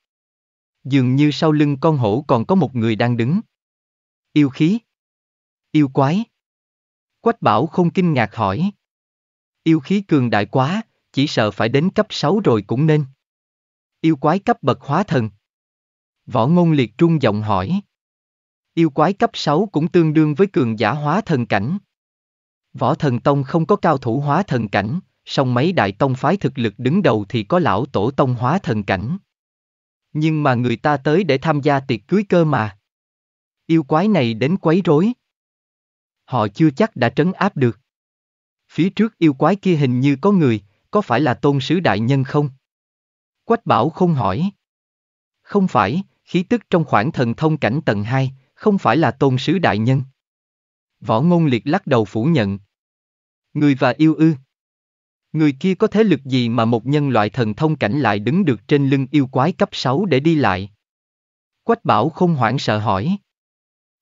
Dường như sau lưng con hổ còn có một người đang đứng. Yêu khí. Yêu quái. Quách bảo không kinh ngạc hỏi. Yêu khí cường đại quá, chỉ sợ phải đến cấp 6 rồi cũng nên. Yêu quái cấp bậc hóa thần. Võ ngôn liệt trung giọng hỏi. Yêu quái cấp 6 cũng tương đương với cường giả hóa thần cảnh. Võ thần tông không có cao thủ hóa thần cảnh, song mấy đại tông phái thực lực đứng đầu thì có lão tổ tông hóa thần cảnh. Nhưng mà người ta tới để tham gia tiệc cưới cơ mà. Yêu quái này đến quấy rối. Họ chưa chắc đã trấn áp được. Phía trước yêu quái kia hình như có người, có phải là tôn sứ đại nhân không? Quách bảo không hỏi. Không phải, khí tức trong khoảng thần thông cảnh tầng 2, không phải là tôn sứ đại nhân. Võ ngôn liệt lắc đầu phủ nhận. Người và yêu ư. Người kia có thế lực gì mà một nhân loại thần thông cảnh lại đứng được trên lưng yêu quái cấp 6 để đi lại? Quách bảo không hoảng sợ hỏi.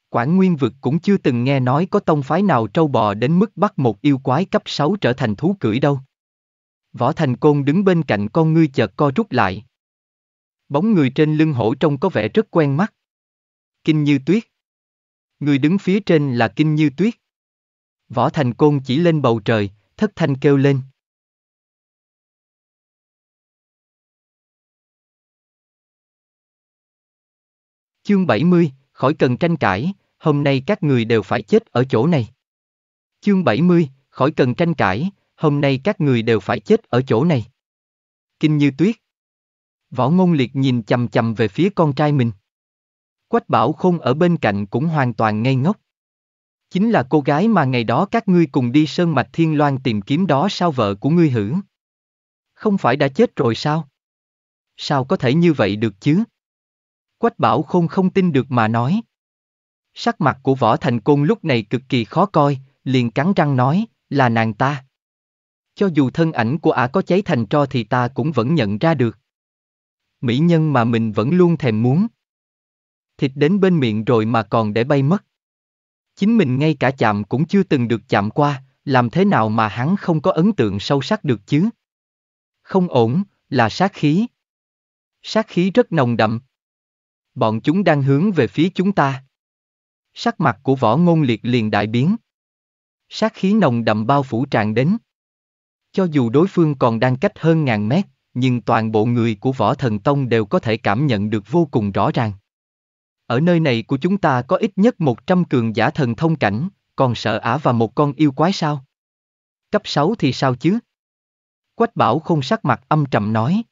Quảng Nguyên Vực cũng chưa từng nghe nói có tông phái nào trâu bò đến mức bắt một yêu quái cấp 6 trở thành thú cưỡi đâu. Võ Thành Côn đứng bên cạnh con ngươi chợt co rút lại. Bóng người trên lưng hổ trông có vẻ rất quen mắt. Kinh Như Tuyết. Người đứng phía trên là Kinh Như Tuyết. Võ Thành Côn chỉ lên bầu trời, thất thanh kêu lên. Chương 70, khỏi cần tranh cãi, hôm nay các người đều phải chết ở chỗ này. Chương 70, khỏi cần tranh cãi, hôm nay các người đều phải chết ở chỗ này. Kinh như tuyết. Võ ngôn liệt nhìn chầm chầm về phía con trai mình. Quách bảo khôn ở bên cạnh cũng hoàn toàn ngây ngốc. Chính là cô gái mà ngày đó các ngươi cùng đi Sơn Mạch Thiên Loan tìm kiếm đó sao vợ của ngươi hử? Không phải đã chết rồi sao? Sao có thể như vậy được chứ? Quách bảo khôn không tin được mà nói. Sắc mặt của võ thành côn lúc này cực kỳ khó coi, liền cắn răng nói, là nàng ta. Cho dù thân ảnh của ả có cháy thành tro thì ta cũng vẫn nhận ra được. Mỹ nhân mà mình vẫn luôn thèm muốn. Thịt đến bên miệng rồi mà còn để bay mất. Chính mình ngay cả chạm cũng chưa từng được chạm qua, làm thế nào mà hắn không có ấn tượng sâu sắc được chứ? Không ổn, là sát khí. Sát khí rất nồng đậm. Bọn chúng đang hướng về phía chúng ta. Sắc mặt của võ ngôn liệt liền đại biến. Sát khí nồng đậm bao phủ tràn đến. Cho dù đối phương còn đang cách hơn ngàn mét, nhưng toàn bộ người của võ thần tông đều có thể cảm nhận được vô cùng rõ ràng. Ở nơi này của chúng ta có ít nhất 100 cường giả thần thông cảnh, còn sợ ả và một con yêu quái sao? Cấp 6 thì sao chứ? Quách bảo không sắc mặt âm trầm nói.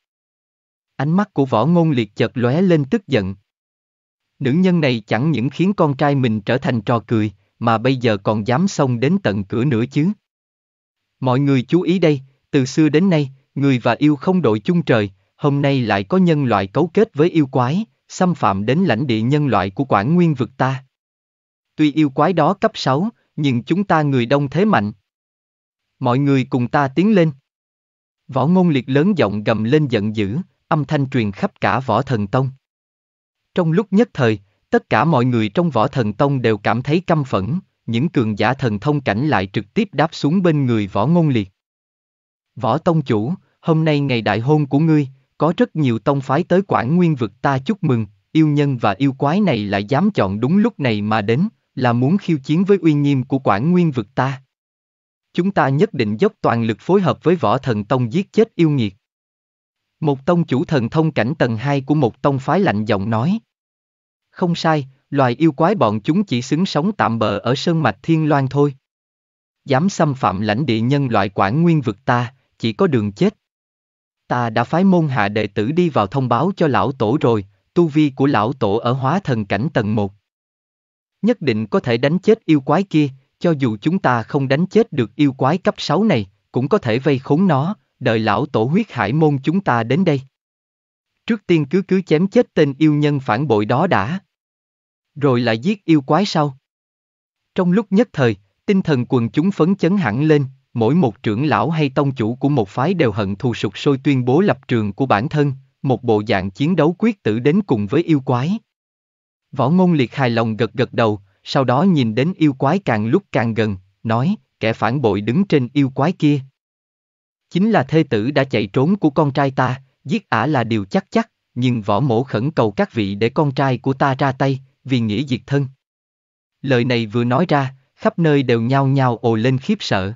Ánh mắt của võ ngôn liệt chợt lóe lên tức giận. Nữ nhân này chẳng những khiến con trai mình trở thành trò cười, mà bây giờ còn dám xông đến tận cửa nữa chứ. Mọi người chú ý đây, từ xưa đến nay, người và yêu không đội chung trời, hôm nay lại có nhân loại cấu kết với yêu quái, xâm phạm đến lãnh địa nhân loại của quảng nguyên vực ta. Tuy yêu quái đó cấp 6, nhưng chúng ta người đông thế mạnh. Mọi người cùng ta tiến lên. Võ ngôn liệt lớn giọng gầm lên giận dữ, âm thanh truyền khắp cả võ thần tông. Trong lúc nhất thời, tất cả mọi người trong võ thần tông đều cảm thấy căm phẫn, những cường giả thần thông cảnh lại trực tiếp đáp xuống bên người võ ngôn liệt. Võ tông chủ, hôm nay ngày đại hôn của ngươi, có rất nhiều tông phái tới quảng nguyên vực ta chúc mừng, yêu nhân và yêu quái này lại dám chọn đúng lúc này mà đến, là muốn khiêu chiến với uy nghiêm của quảng nguyên vực ta. Chúng ta nhất định dốc toàn lực phối hợp với võ thần tông giết chết yêu nghiệt. Một tông chủ thần thông cảnh tầng 2 của một tông phái lạnh giọng nói. Không sai, Loài yêu quái bọn chúng chỉ xứng sống tạm bờ ở sơn mạch Thiên Loan thôi. Dám xâm phạm lãnh địa nhân loại quản nguyên vực ta, chỉ có đường chết. Ta đã phái môn hạ đệ tử đi vào thông báo cho lão tổ rồi, tu vi của lão tổ ở hóa thần cảnh tầng 1. Nhất định có thể đánh chết yêu quái kia, cho dù chúng ta không đánh chết được yêu quái cấp 6 này, cũng có thể vây khốn nó, đợi lão tổ huyết hải môn chúng ta đến đây. Trước tiên cứ cứ chém chết tên yêu nhân phản bội đó đã. Rồi lại giết yêu quái sau. Trong lúc nhất thời, tinh thần quần chúng phấn chấn hẳn lên, mỗi một trưởng lão hay tông chủ của một phái đều hận thù sục sôi tuyên bố lập trường của bản thân, một bộ dạng chiến đấu quyết tử đến cùng với yêu quái. Võ ngôn liệt hài lòng gật gật đầu, sau đó nhìn đến yêu quái càng lúc càng gần, nói, kẻ phản bội đứng trên yêu quái kia. Chính là thê tử đã chạy trốn của con trai ta, giết ả là điều chắc chắc, nhưng võ mổ khẩn cầu các vị để con trai của ta ra tay, vì nghĩa diệt thân. Lời này vừa nói ra, khắp nơi đều nhao nhao ồ lên khiếp sợ.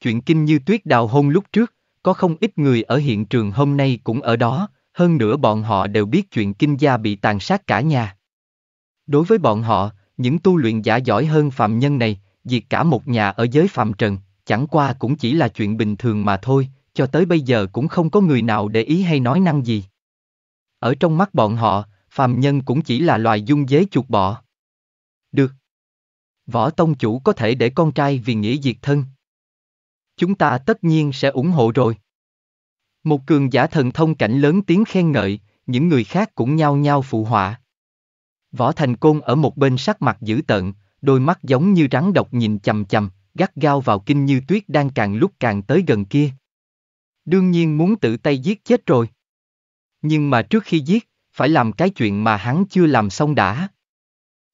Chuyện kinh như tuyết đào hôn lúc trước, có không ít người ở hiện trường hôm nay cũng ở đó, hơn nữa bọn họ đều biết chuyện kinh gia bị tàn sát cả nhà. Đối với bọn họ, những tu luyện giả giỏi hơn phạm nhân này, diệt cả một nhà ở giới phạm trần, chẳng qua cũng chỉ là chuyện bình thường mà thôi, cho tới bây giờ cũng không có người nào để ý hay nói năng gì. Ở trong mắt bọn họ, phàm nhân cũng chỉ là loài dung dế chuột bọ. Được. Võ tông chủ có thể để con trai vì nghĩa diệt thân. Chúng ta tất nhiên sẽ ủng hộ rồi. Một cường giả thần thông cảnh lớn tiếng khen ngợi, những người khác cũng nhao nhao phụ họa. Võ Thành Côn ở một bên sắc mặt dữ tợn, đôi mắt giống như rắn độc nhìn chầm chầm, gắt gao vào kinh như tuyết đang càng lúc càng tới gần kia. Đương nhiên muốn tự tay giết chết rồi. Nhưng mà trước khi giết, phải làm cái chuyện mà hắn chưa làm xong đã.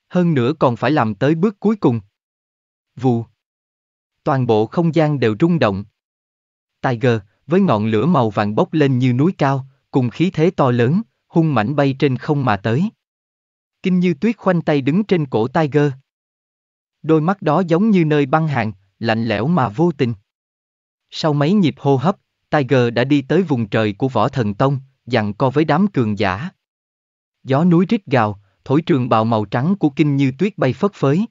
Hơn nữa còn phải làm tới bước cuối cùng. Vù. Toàn bộ không gian đều rung động. Tiger, với ngọn lửa màu vàng bốc lên như núi cao, cùng khí thế to lớn, hung mảnh bay trên không mà tới. Kinh như tuyết khoanh tay đứng trên cổ Tiger. Đôi mắt đó giống như nơi băng hàng, lạnh lẽo mà vô tình. Sau mấy nhịp hô hấp, Tiger đã đi tới vùng trời của Võ Thần Tông, dặn co với đám cường giả gió núi rít gào, thổi trường bào màu trắng của kinh như tuyết bay phất phới.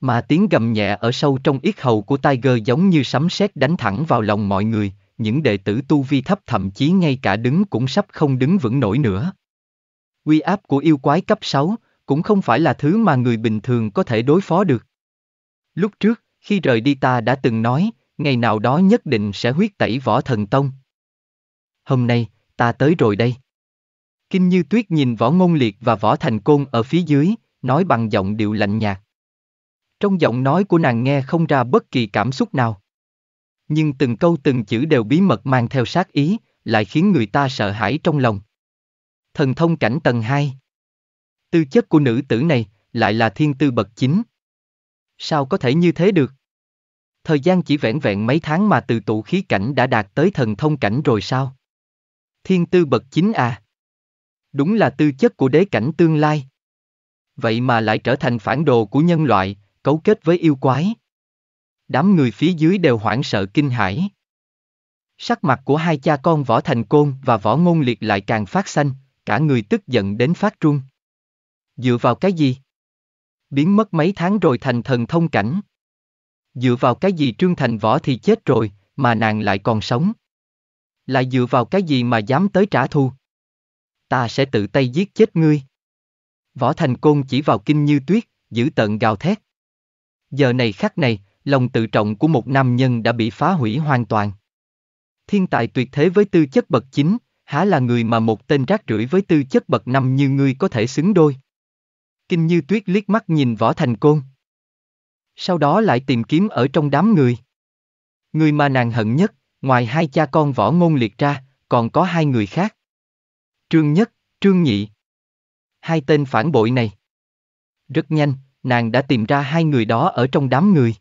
Mà tiếng gầm nhẹ ở sâu trong yết hầu của Tiger giống như sấm sét đánh thẳng vào lòng mọi người, những đệ tử tu vi thấp thậm chí ngay cả đứng cũng sắp không đứng vững nổi nữa. Quy áp của yêu quái cấp 6 cũng không phải là thứ mà người bình thường có thể đối phó được. Lúc trước, khi rời đi ta đã từng nói, ngày nào đó nhất định sẽ huyết tẩy võ thần tông. Hôm nay, ta tới rồi đây. Kinh Như Tuyết nhìn Võ Ngôn Liệt và Võ Thành Côn ở phía dưới, nói bằng giọng điệu lạnh nhạt. Trong giọng nói của nàng nghe không ra bất kỳ cảm xúc nào. Nhưng từng câu từng chữ đều bí mật mang theo sát ý, lại khiến người ta sợ hãi trong lòng. Thần thông cảnh tầng 2 Tư chất của nữ tử này lại là thiên tư bậc chính. Sao có thể như thế được? Thời gian chỉ vẹn vẹn mấy tháng mà từ tụ khí cảnh đã đạt tới thần thông cảnh rồi sao? Thiên tư bậc chính à? Đúng là tư chất của đế cảnh tương lai. Vậy mà lại trở thành phản đồ của nhân loại, cấu kết với yêu quái. Đám người phía dưới đều hoảng sợ kinh hãi. Sắc mặt của hai cha con Võ Thành Côn và Võ Ngôn Liệt lại càng phát xanh, cả người tức giận đến phát trung. Dựa vào cái gì? Biến mất mấy tháng rồi thành thần thông cảnh. Dựa vào cái gì Trương Thành Võ thì chết rồi, mà nàng lại còn sống. Lại dựa vào cái gì mà dám tới trả thù? ta sẽ tự tay giết chết ngươi. Võ Thành Côn chỉ vào kinh như tuyết, giữ tận gào thét. Giờ này khắc này, lòng tự trọng của một nam nhân đã bị phá hủy hoàn toàn. Thiên tài tuyệt thế với tư chất bậc chính, há là người mà một tên rác rưởi với tư chất bậc năm như ngươi có thể xứng đôi. Kinh như tuyết liếc mắt nhìn Võ Thành Côn. Sau đó lại tìm kiếm ở trong đám người. Người mà nàng hận nhất, ngoài hai cha con Võ Ngôn Liệt ra, còn có hai người khác. Trương Nhất, Trương Nhị. Hai tên phản bội này. Rất nhanh, nàng đã tìm ra hai người đó ở trong đám người.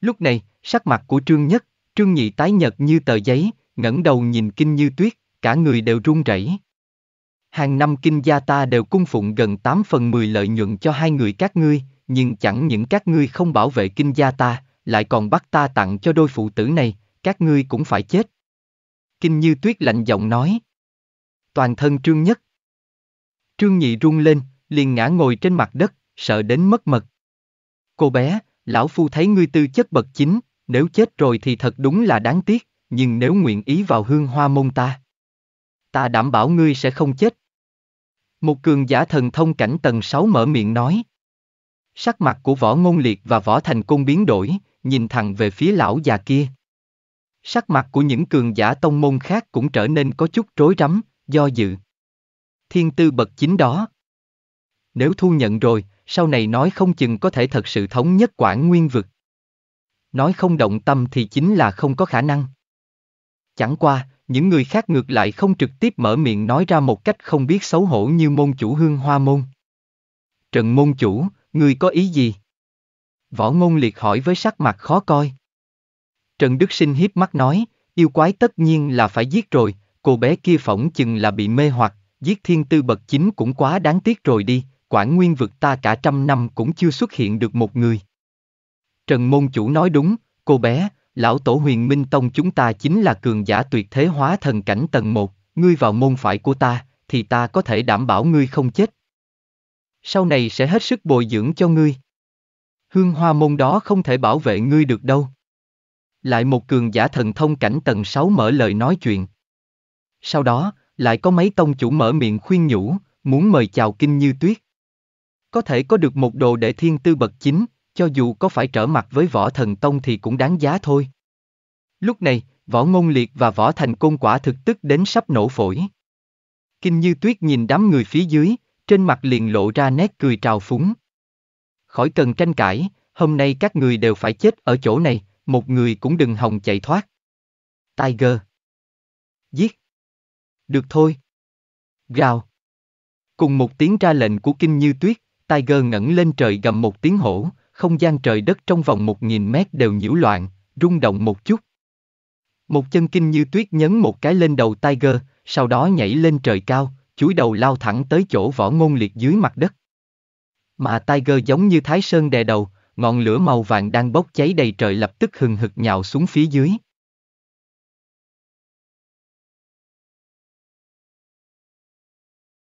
Lúc này, sắc mặt của Trương Nhất, Trương Nhị tái nhợt như tờ giấy, ngẩng đầu nhìn kinh như tuyết, cả người đều run rẩy. Hàng năm kinh gia ta đều cung phụng gần 8 phần 10 lợi nhuận cho hai người các ngươi, nhưng chẳng những các ngươi không bảo vệ kinh gia ta, lại còn bắt ta tặng cho đôi phụ tử này, các ngươi cũng phải chết. Kinh như tuyết lạnh giọng nói toàn thân trương nhất. Trương nhị rung lên, liền ngã ngồi trên mặt đất, sợ đến mất mật. Cô bé, lão phu thấy ngươi tư chất bậc chính, nếu chết rồi thì thật đúng là đáng tiếc, nhưng nếu nguyện ý vào hương hoa môn ta. Ta đảm bảo ngươi sẽ không chết. Một cường giả thần thông cảnh tầng 6 mở miệng nói. Sắc mặt của võ ngôn liệt và võ thành công biến đổi, nhìn thẳng về phía lão già kia. Sắc mặt của những cường giả tông môn khác cũng trở nên có chút rối rắm, do dự. Thiên tư bậc chính đó. Nếu thu nhận rồi, sau này nói không chừng có thể thật sự thống nhất quản nguyên vực. Nói không động tâm thì chính là không có khả năng. Chẳng qua, những người khác ngược lại không trực tiếp mở miệng nói ra một cách không biết xấu hổ như môn chủ hương hoa môn. Trần môn chủ, ngươi có ý gì? Võ ngôn liệt hỏi với sắc mặt khó coi. Trần Đức Sinh hiếp mắt nói, yêu quái tất nhiên là phải giết rồi, cô bé kia phỏng chừng là bị mê hoặc, giết thiên tư bậc chính cũng quá đáng tiếc rồi đi, quản nguyên vực ta cả trăm năm cũng chưa xuất hiện được một người. Trần Môn Chủ nói đúng, cô bé, lão tổ huyền Minh Tông chúng ta chính là cường giả tuyệt thế hóa thần cảnh tầng một, ngươi vào môn phải của ta, thì ta có thể đảm bảo ngươi không chết. Sau này sẽ hết sức bồi dưỡng cho ngươi. Hương hoa môn đó không thể bảo vệ ngươi được đâu. Lại một cường giả thần thông cảnh tầng 6 mở lời nói chuyện. Sau đó, lại có mấy tông chủ mở miệng khuyên nhủ, muốn mời chào kinh như tuyết. Có thể có được một đồ đệ thiên tư bậc chính, cho dù có phải trở mặt với võ thần tông thì cũng đáng giá thôi. Lúc này, võ ngôn liệt và võ thành côn quả thực tức đến sắp nổ phổi. Kinh như tuyết nhìn đám người phía dưới, trên mặt liền lộ ra nét cười trào phúng. Khỏi cần tranh cãi, hôm nay các người đều phải chết ở chỗ này, một người cũng đừng hòng chạy thoát. Tiger. Giết được thôi. Gào. Cùng một tiếng ra lệnh của Kinh Như Tuyết, Tiger ngẩng lên trời gầm một tiếng hổ, không gian trời đất trong vòng một nghìn mét đều nhiễu loạn, rung động một chút. Một chân Kinh Như Tuyết nhấn một cái lên đầu Tiger, sau đó nhảy lên trời cao, chuối đầu lao thẳng tới chỗ võ ngôn liệt dưới mặt đất. Mà Tiger giống như Thái Sơn đè đầu, ngọn lửa màu vàng đang bốc cháy đầy trời lập tức hừng hực nhào xuống phía dưới.